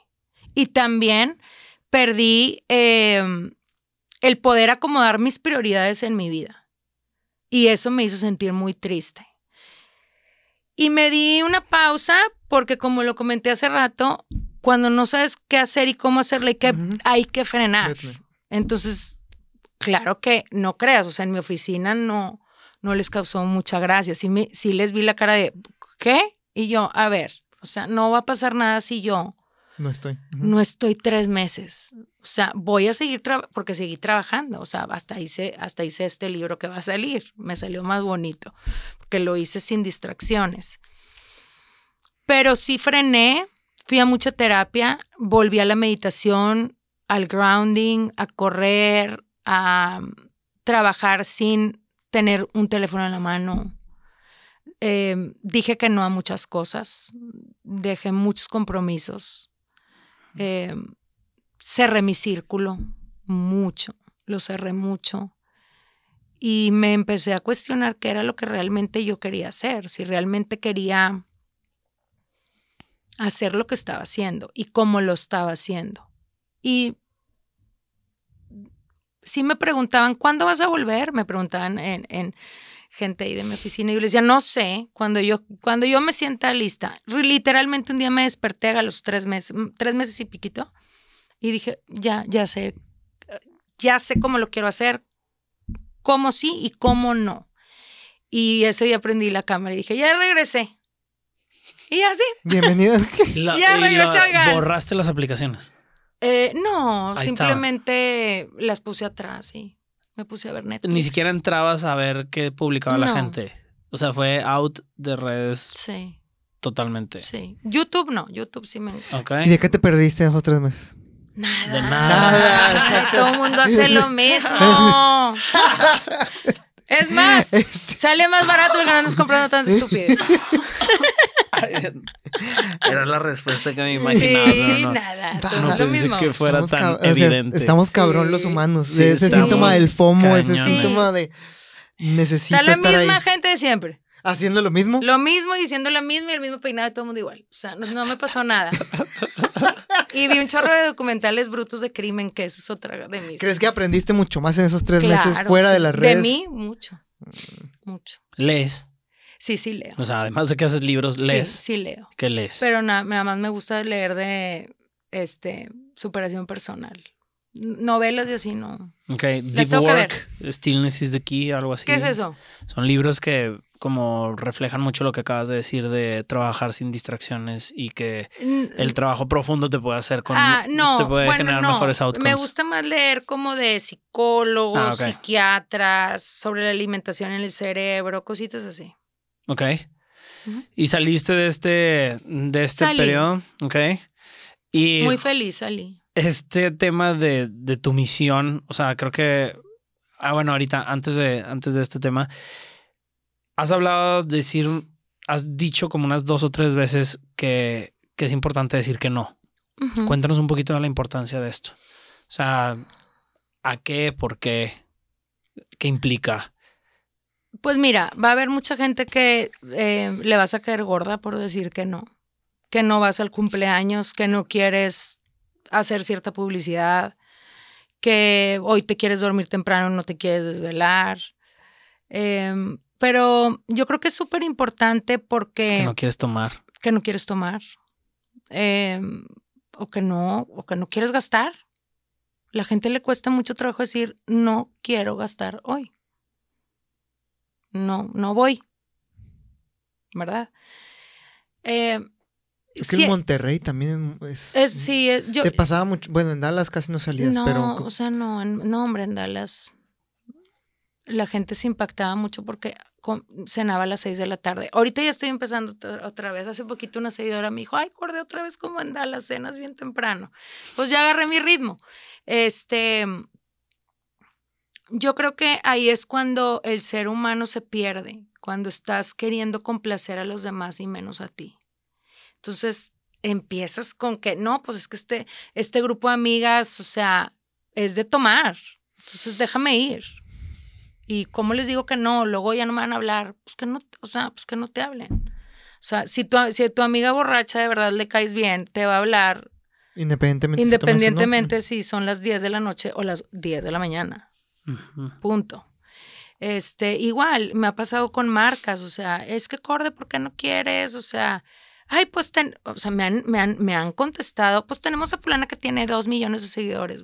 y también perdí eh, el poder acomodar mis prioridades en mi vida. Y eso me hizo sentir muy triste. Y me di una pausa porque como lo comenté hace rato, cuando no sabes qué hacer y cómo hacerle, que, hay que frenar. Entonces, claro que no creas, o sea, en mi oficina no, no les causó mucha gracia. si sí les vi la cara de, ¿qué? Y yo, a ver, o sea, no va a pasar nada si yo no estoy. No estoy tres meses. O sea, voy a seguir porque seguí trabajando. O sea, hasta hice, hasta hice este libro que va a salir. Me salió más bonito, que lo hice sin distracciones. Pero sí frené, fui a mucha terapia, volví a la meditación, al grounding, a correr, a trabajar sin tener un teléfono en la mano, Em, dije que no a muchas cosas, dejé muchos compromisos, em, cerré mi círculo mucho, lo cerré mucho y me empecé a cuestionar qué era lo que realmente yo quería hacer, si realmente quería hacer lo que estaba haciendo y cómo lo estaba haciendo. Y si me preguntaban, ¿cuándo vas a volver? Me preguntaban en gente ahí de mi oficina y yo les decía, no sé, cuando yo, cuando yo me sienta lista, literalmente un día me desperté a los tres meses, mm, tres meses y piquito, y dije, ya, ya sé, ya sé cómo lo quiero hacer, cómo sí y cómo no. Y ese día aprendí la cámara y dije, ya regresé. Y así. Bienvenido. ya regresé, la, ¿Borraste las aplicaciones? Eh, no, simplemente las puse atrás, y me puse a ver Netflix. Ni siquiera entrabas a ver qué publicaba la gente. O sea, fue out de redes. Sí. Totalmente. Sí. YouTube no, YouTube sí me. Okay. ¿Y de qué te perdiste esos tres meses? Nada. De nada. todo el mundo hace lo mismo. es más, sale más barato el andas comprando tantas estupidez. Era la respuesta que me imaginaba. Sí, nada. No pensé que fuera tan evidente. estamos cabrón los humanos. ese síntoma del FOMO, ese síntoma de necesito Está la misma gente de siempre. ¿Haciendo lo mismo? Lo mismo, diciendo lo mismo y el mismo peinado y todo el mundo igual. O sea, no, me pasó nada. y vi un chorro de documentales brutos de crimen, que eso es otra de mis. ¿Crees que aprendiste mucho más en esos tres meses fuera de las redes? De mí, mucho. Mm. Mucho. les Sí, sí leo. O sea, además de que haces libros, lees. Sí, sí leo. ¿Qué lees? Pero nada, nada más me gusta leer de este superación personal. Novelas y así, ¿no? Ok, Deep Work, Stillness is the Key, algo así. ¿Qué es eso? Son libros que como reflejan mucho lo que acabas de decir de trabajar sin distracciones y que el trabajo profundo te puede hacer con ah, no, te puede generar mejores outcomes. Me gusta más leer como de psicólogos, ah, psiquiatras, sobre la alimentación en el cerebro, cositas así. Ok. Y saliste de este, de este periodo. Ok. Y Muy feliz salí. Este tema de, tu misión, o sea, creo que. Ah, bueno, ahorita, antes de, antes de este tema, has hablado de decir, has dicho como unas dos o tres veces que, es importante decir que no. Cuéntanos un poquito de la importancia de esto. O sea, ¿a qué? ¿Por qué? ¿Qué implica? Pues mira, va a haber mucha gente que eh, le vas a caer gorda por decir que no, que no vas al cumpleaños, que no quieres hacer cierta publicidad, que hoy te quieres dormir temprano, no te quieres desvelar. Em, pero yo creo que es súper importante porque... Que no quieres tomar. Que no quieres tomar. Em, o que no, o que no quieres gastar. La gente le cuesta mucho trabajo decir, no quiero gastar hoy no, no voy. ¿Verdad? Eh, es que en Monterrey también es. sí, yo, te pasaba mucho. Bueno, en Dallas casi no salías, no, pero. O sea, no, no, hombre, en Dallas. La gente se impactaba mucho porque cenaba a las seis de la tarde. Ahorita ya estoy empezando otra vez. Hace poquito una seguidora me dijo, ay, acordé otra vez como en Dallas, cenas bien temprano. Pues ya agarré mi ritmo. Este, yo creo que ahí es cuando el ser humano se pierde, cuando estás queriendo complacer a los demás y menos a ti. Entonces empiezas con que, no, pues es que este, este grupo de amigas, o sea, es de tomar, entonces déjame ir. Y cómo les digo que no, luego ya no me van a hablar, pues que no, o sea, pues que no te hablen. O sea, si tu, si tu amiga borracha de verdad le caes bien, te va a hablar. Independientemente. Independientemente si, si son las 10 de la noche o las 10 de la mañana. Punto. Este, igual, me ha pasado con marcas, o sea, es que corde qué no quieres, o sea, ay, pues, o sea, me han, contestado, pues tenemos a fulana que tiene dos millones de seguidores.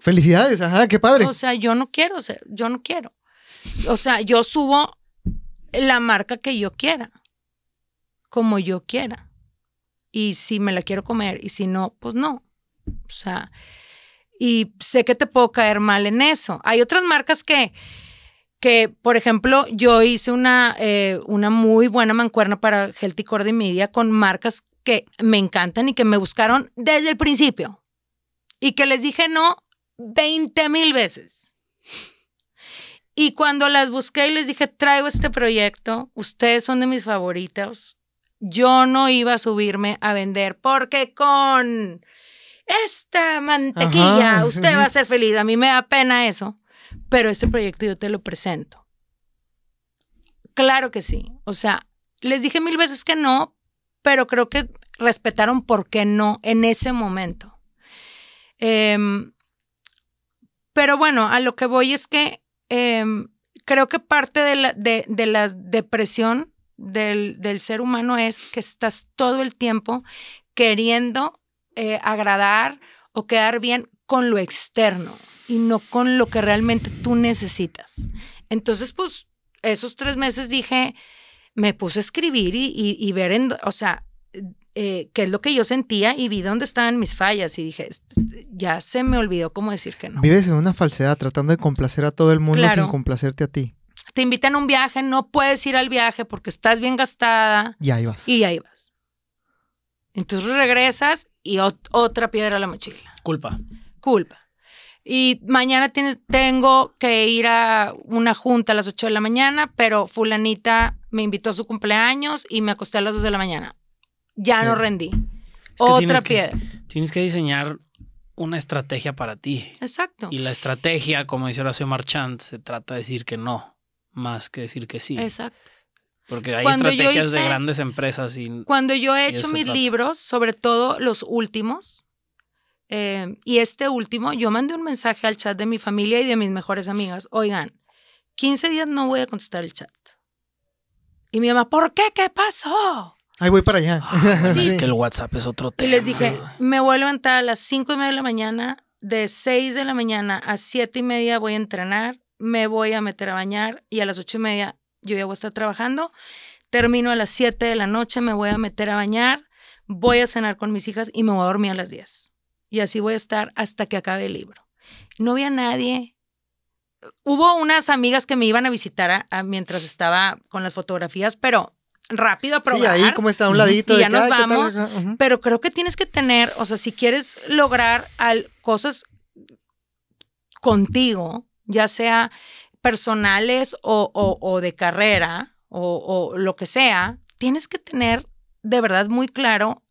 Felicidades, ajá, qué padre. O sea, yo no quiero, o sea, yo no quiero. O sea, yo subo la marca que yo quiera, como yo quiera. Y si me la quiero comer y si no, pues no. O sea, y sé que te puedo caer mal en eso. Hay otras marcas que, que por ejemplo, yo hice una, eh, una muy buena mancuerna para Healthy de Media con marcas que me encantan y que me buscaron desde el principio y que les dije no 20 mil veces. Y cuando las busqué y les dije, traigo este proyecto, ustedes son de mis favoritos, yo no iba a subirme a vender porque con esta mantequilla, usted va a ser feliz. A mí me da pena eso, pero este proyecto yo te lo presento. Claro que sí. O sea, les dije mil veces que no, pero creo que respetaron por qué no en ese momento. Em, pero bueno, a lo que voy es que em, creo que parte de la, de, la depresión del, del ser humano es que estás todo el tiempo queriendo eh, agradar o quedar bien con lo externo y no con lo que realmente tú necesitas. Entonces, pues esos tres meses dije, me puse a escribir y, ver, o sea, eh, qué es lo que yo sentía y vi dónde estaban mis fallas y dije, ya se me olvidó cómo decir que no. Vives en una falsedad tratando de complacer a todo el mundo sin complacerte a ti. Te invitan a un viaje, no puedes ir al viaje porque estás bien gastada. Y ahí vas. Y ahí vas. Entonces regresas y otra piedra a la mochila. Culpa. Culpa. Y mañana tienes, tengo que ir a una junta a las 8 de la mañana, pero fulanita me invitó a su cumpleaños y me acosté a las 2 de la mañana. Ya no eh, rendí. otra piedra. tienes que diseñar una estrategia para ti. Exacto. Y la estrategia, como dice Horacio Marchand, se trata de decir que no, más que decir que sí. Exacto. Porque hay estrategias de grandes empresas y... Cuando yo he hecho mis libros, sobre todo los últimos, eh, y este último, yo mandé un mensaje al chat de mi familia y de mis mejores amigas, oigan, 15 días no voy a contestar el chat. Y mi mamá, ¿por qué? ¿Qué pasó? Ahí voy para allá. Ah, sí. Es que el WhatsApp es otro tema. Y les dije, me voy a levantar a las 5 y media de la mañana, de 6 de la mañana a 7 y media voy a entrenar, me voy a meter a bañar y a las 8 y media yo ya voy a estar trabajando, termino a las 7 de la noche, me voy a meter a bañar, voy a cenar con mis hijas y me voy a dormir a las 10. Y así voy a estar hasta que acabe el libro. No había nadie. Hubo unas amigas que me iban a visitar mientras estaba con las fotografías, pero rápido a ahí como está a un ladito. Y ya nos vamos. Pero creo que tienes que tener, o sea, si quieres lograr cosas contigo, ya sea personales o, de carrera o, lo que sea, tienes que tener de verdad muy claro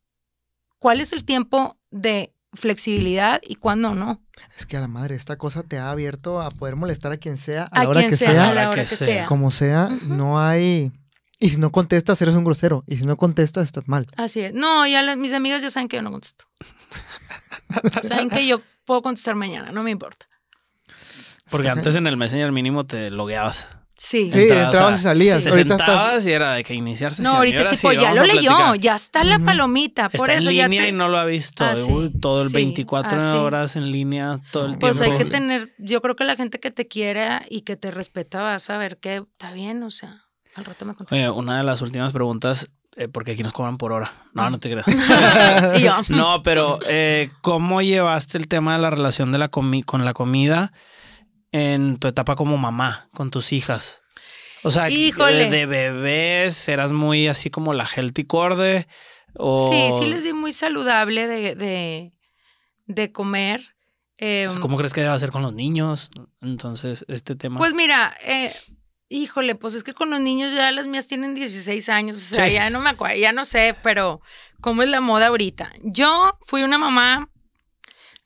cuál es el tiempo de flexibilidad y cuándo no. Es que a la madre, esta cosa te ha abierto a poder molestar a quien sea, a, la hora que sea, a la hora que, sea. Como sea, no hay. Y si no contestas, eres un grosero. Y si no contestas, estás mal. Así es. No, ya mis amigas ya saben que yo no contesto. saben que yo puedo contestar mañana, no me importa. Porque antes en el mes el mínimo te logueabas. Sí. entrabas, y salías. Sí. Te sentabas y era de que iniciarse. No, ahorita es tipo, ya lo leyó, ya está la palomita. por eso en línea y no lo ha visto. Ah, todo el 24 ah, horas en línea, todo el tiempo. Pues hay que tener, yo creo que la gente que te quiere y que te respeta va a saber que está bien, o sea, al rato me una de las últimas preguntas, eh, porque aquí nos cobran por hora. No, no te creas. no, pero eh, ¿cómo llevaste el tema de la relación de la con la comida? en tu etapa como mamá con tus hijas? O sea, Híjole. de bebés, ¿eras muy así como la healthy corde? O... Sí, sí les di muy saludable de, de, comer. Em, ¿Cómo crees que debe hacer con los niños? Entonces, este tema. Pues mira, eh, híjole, pues es que con los niños ya las mías tienen 16 años, o sea, ya no me acuerdo, ya no sé, pero ¿cómo es la moda ahorita? Yo fui una mamá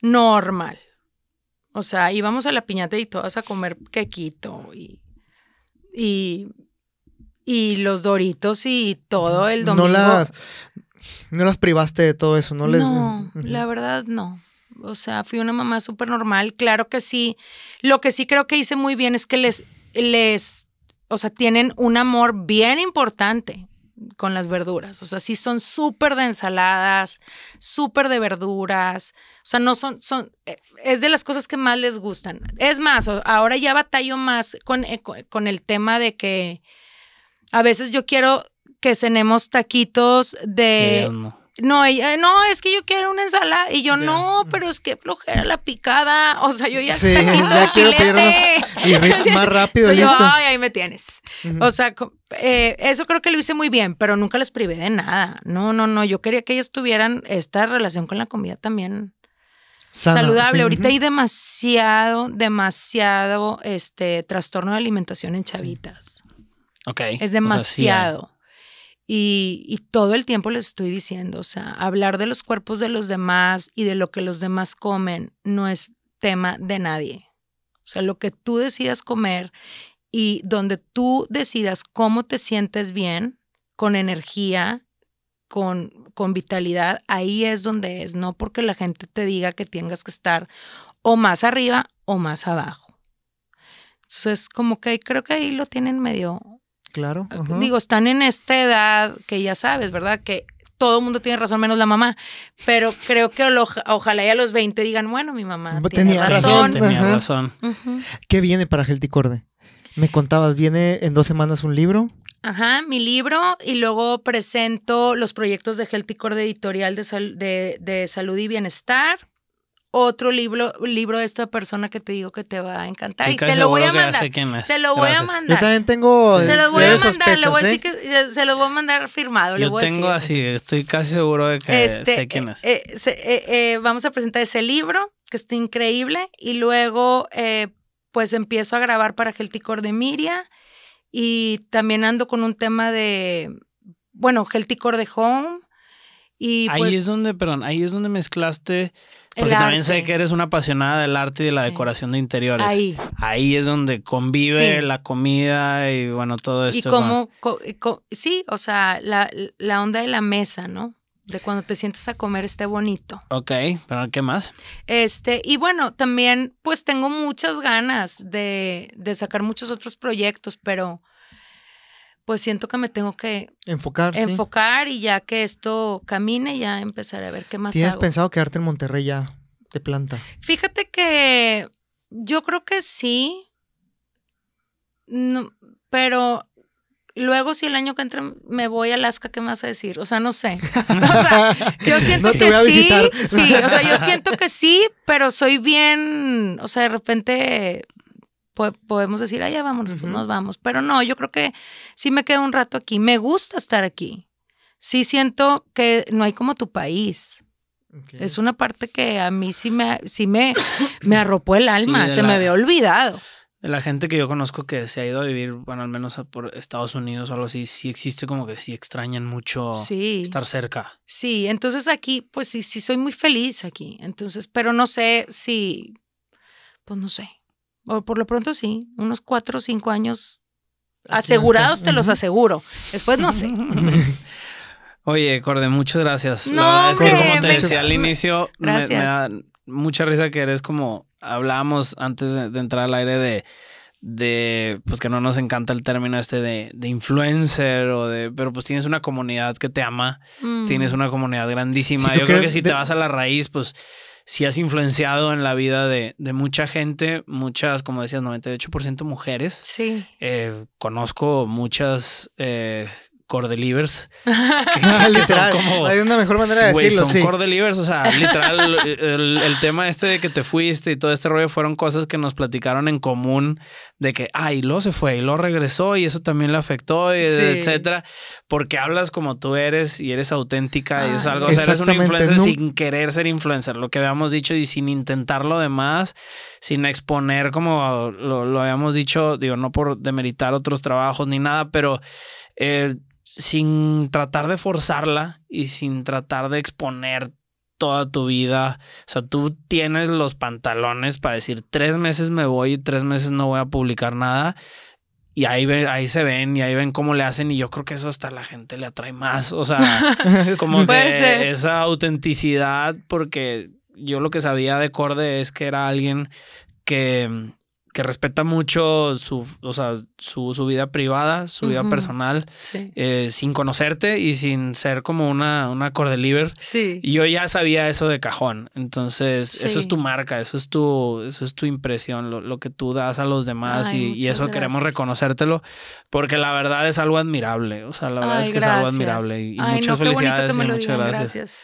normal. O sea, íbamos a la piñata y todas a comer quequito y, y, y los doritos y todo el domingo. No las, no las privaste de todo eso, ¿no? Les... No, la verdad no. O sea, fui una mamá súper normal. Claro que sí. Lo que sí creo que hice muy bien es que les, les, o sea, tienen un amor bien importante con las verduras. O sea, sí son súper de ensaladas, súper de verduras. O sea, no son, son, eh, es de las cosas que más les gustan. Es más, ahora ya batallo más con, eh, con el tema de que a veces yo quiero que cenemos taquitos de no, no, es que yo quiero una ensalada. Y yo, no, pero es que flojera la picada. O sea, yo ya, sí, ya quiero Y más rápido. y ahí me tienes. O sea, eh, eso creo que lo hice muy bien, pero nunca les privé de nada. No, no, no. Yo quería que ellas tuvieran esta relación con la comida también saludable. Ahorita hay demasiado, demasiado este trastorno de alimentación en chavitas. Ok. Es demasiado. Y, todo el tiempo les estoy diciendo, o sea, hablar de los cuerpos de los demás y de lo que los demás comen no es tema de nadie. O sea, lo que tú decidas comer y donde tú decidas cómo te sientes bien, con energía, con, con vitalidad, ahí es donde es, no porque la gente te diga que tengas que estar o más arriba o más abajo. Entonces, como que creo que ahí lo tienen medio claro. Ah, digo, están en esta edad que ya sabes, ¿verdad? Que todo el mundo tiene razón, menos la mamá. Pero creo que ojalá ya los 20 digan, bueno, mi mamá tenía razón. Tenía razón. ¿Qué viene para Helticorde Me contabas, viene en dos semanas un libro. Ajá, mi libro y luego presento los proyectos de Healthy Editorial de, de, de Salud y Bienestar otro libro, libro de esta persona que te digo que te va a encantar. Y te lo voy a mandar. Te lo voy a mandar. Yo también tengo. Se eh, los voy a mandar, se, los voy a mandar firmado. Yo tengo así, estoy casi seguro de que este, sé quién es. Eh, eh, vamos a presentar ese libro, que está increíble, y luego pues empiezo a grabar para Gelticor de Miria. Y también ando con un tema de, bueno, Gelticor de Home. Y ahí pues es donde, perdón, ahí es donde mezclaste porque también sé que eres una apasionada del arte y de la decoración de interiores. Ahí. Ahí es donde convive la comida y bueno, todo esto. Y como, sí, o sea, la, onda de la mesa, ¿no? De cuando te sientas a comer esté bonito. Ok, pero ¿qué más? Este, y bueno, también pues tengo muchas ganas de, de sacar muchos otros proyectos, pero pues siento que me tengo que enfocar. Enfocar y ya que esto camine, ya empezaré a ver qué más. ¿Tienes has pensado quedarte en Monterrey ya de planta? Fíjate que yo creo que sí, no, pero luego si el año que entra me voy a Alaska, ¿qué me vas a decir? O sea, no sé. O sea, yo siento que sí, sí, o sea, yo siento que sí, pero soy bien, o sea, de repente podemos decir, allá ah, vamos, pues nos vamos. Pero no, yo creo que sí me quedo un rato aquí. Me gusta estar aquí. Sí siento que no hay como tu país. Es una parte que a mí sí me, sí me, me arropó el alma, se me había olvidado. De la gente que yo conozco que se ha ido a vivir, bueno, al menos por Estados Unidos o algo así, sí existe como que sí extrañan mucho estar cerca. Sí, entonces aquí, pues sí, sí soy muy feliz aquí. Entonces, pero no sé si, pues no sé por lo pronto sí, unos cuatro o cinco años ah, asegurados, te los aseguro. Después no sé. Oye, Corde, muchas gracias. No, es que como te decía al inicio, me, da mucha risa que eres como hablábamos antes de, entrar al aire de, de, pues que no nos encanta el término este de, influencer o de, pero pues tienes una comunidad que te ama, mm. tienes una comunidad grandísima. Yo creo que si te vas a la raíz, pues si has influenciado en la vida de, mucha gente, muchas, como decías, 98% mujeres. Sí. Eh, conozco muchas eh, core delivers. hay una mejor manera de decirlo. Son sí. core delivers. O sea, literal, el, tema este de que te fuiste y todo este rollo fueron cosas que nos platicaron en común de que, ay, lo se fue y lo regresó y eso también le afectó, etcétera. Porque hablas como tú eres y eres auténtica y es ah, algo. O sea, eres una influencer sin querer ser influencer, lo que habíamos dicho y sin intentar lo demás, sin exponer como lo, lo habíamos dicho, digo, no por demeritar otros trabajos ni nada, pero. Eh, sin tratar de forzarla y sin tratar de exponer toda tu vida. O sea, tú tienes los pantalones para decir tres meses me voy y tres meses no voy a publicar nada. Y ahí, ahí se ven y ahí ven cómo le hacen. Y yo creo que eso hasta la gente le atrae más. O sea, como que esa autenticidad, porque yo lo que sabía de Corde es que era alguien que que respeta mucho su, vida privada, su vida personal, eh, sin conocerte y sin ser como una, una cordeliver. Y yo ya sabía eso de cajón. Entonces, eso es tu marca, eso es tu, eso es tu impresión, lo, que tú das a los demás y, eso queremos reconocértelo porque la verdad es algo admirable. O sea, la verdad es que es algo admirable. Y muchas felicidades y muchas gracias.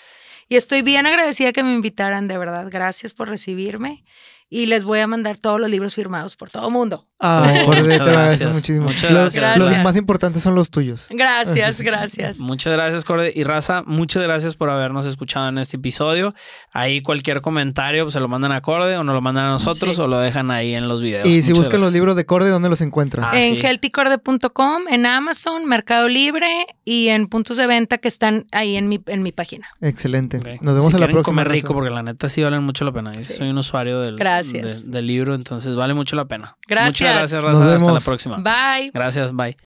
Y estoy bien agradecida que me invitaran, de verdad. Gracias por recibirme y les voy a mandar todos los libros firmados por todo el mundo. Ah, oh, por detrás, muchísimo. los, los, más importantes son los tuyos. Gracias, gracias. Muchas gracias, Corde. Y Raza, muchas gracias por habernos escuchado en este episodio. Ahí cualquier comentario pues, se lo mandan a Corde o nos lo mandan a nosotros o lo dejan ahí en los videos. Y si buscan los libros de Corde, ¿dónde los encuentran? en sí. healthycorde.com, en Amazon, Mercado Libre y en puntos de venta que están ahí en mi, en mi página. Excelente. Nos vemos en la próxima. comer rico porque la neta sí valen mucho la pena. Soy un usuario del, Del, libro, entonces vale mucho la pena. Gracias gracias, Raza. Hasta la próxima. Bye. Gracias, bye.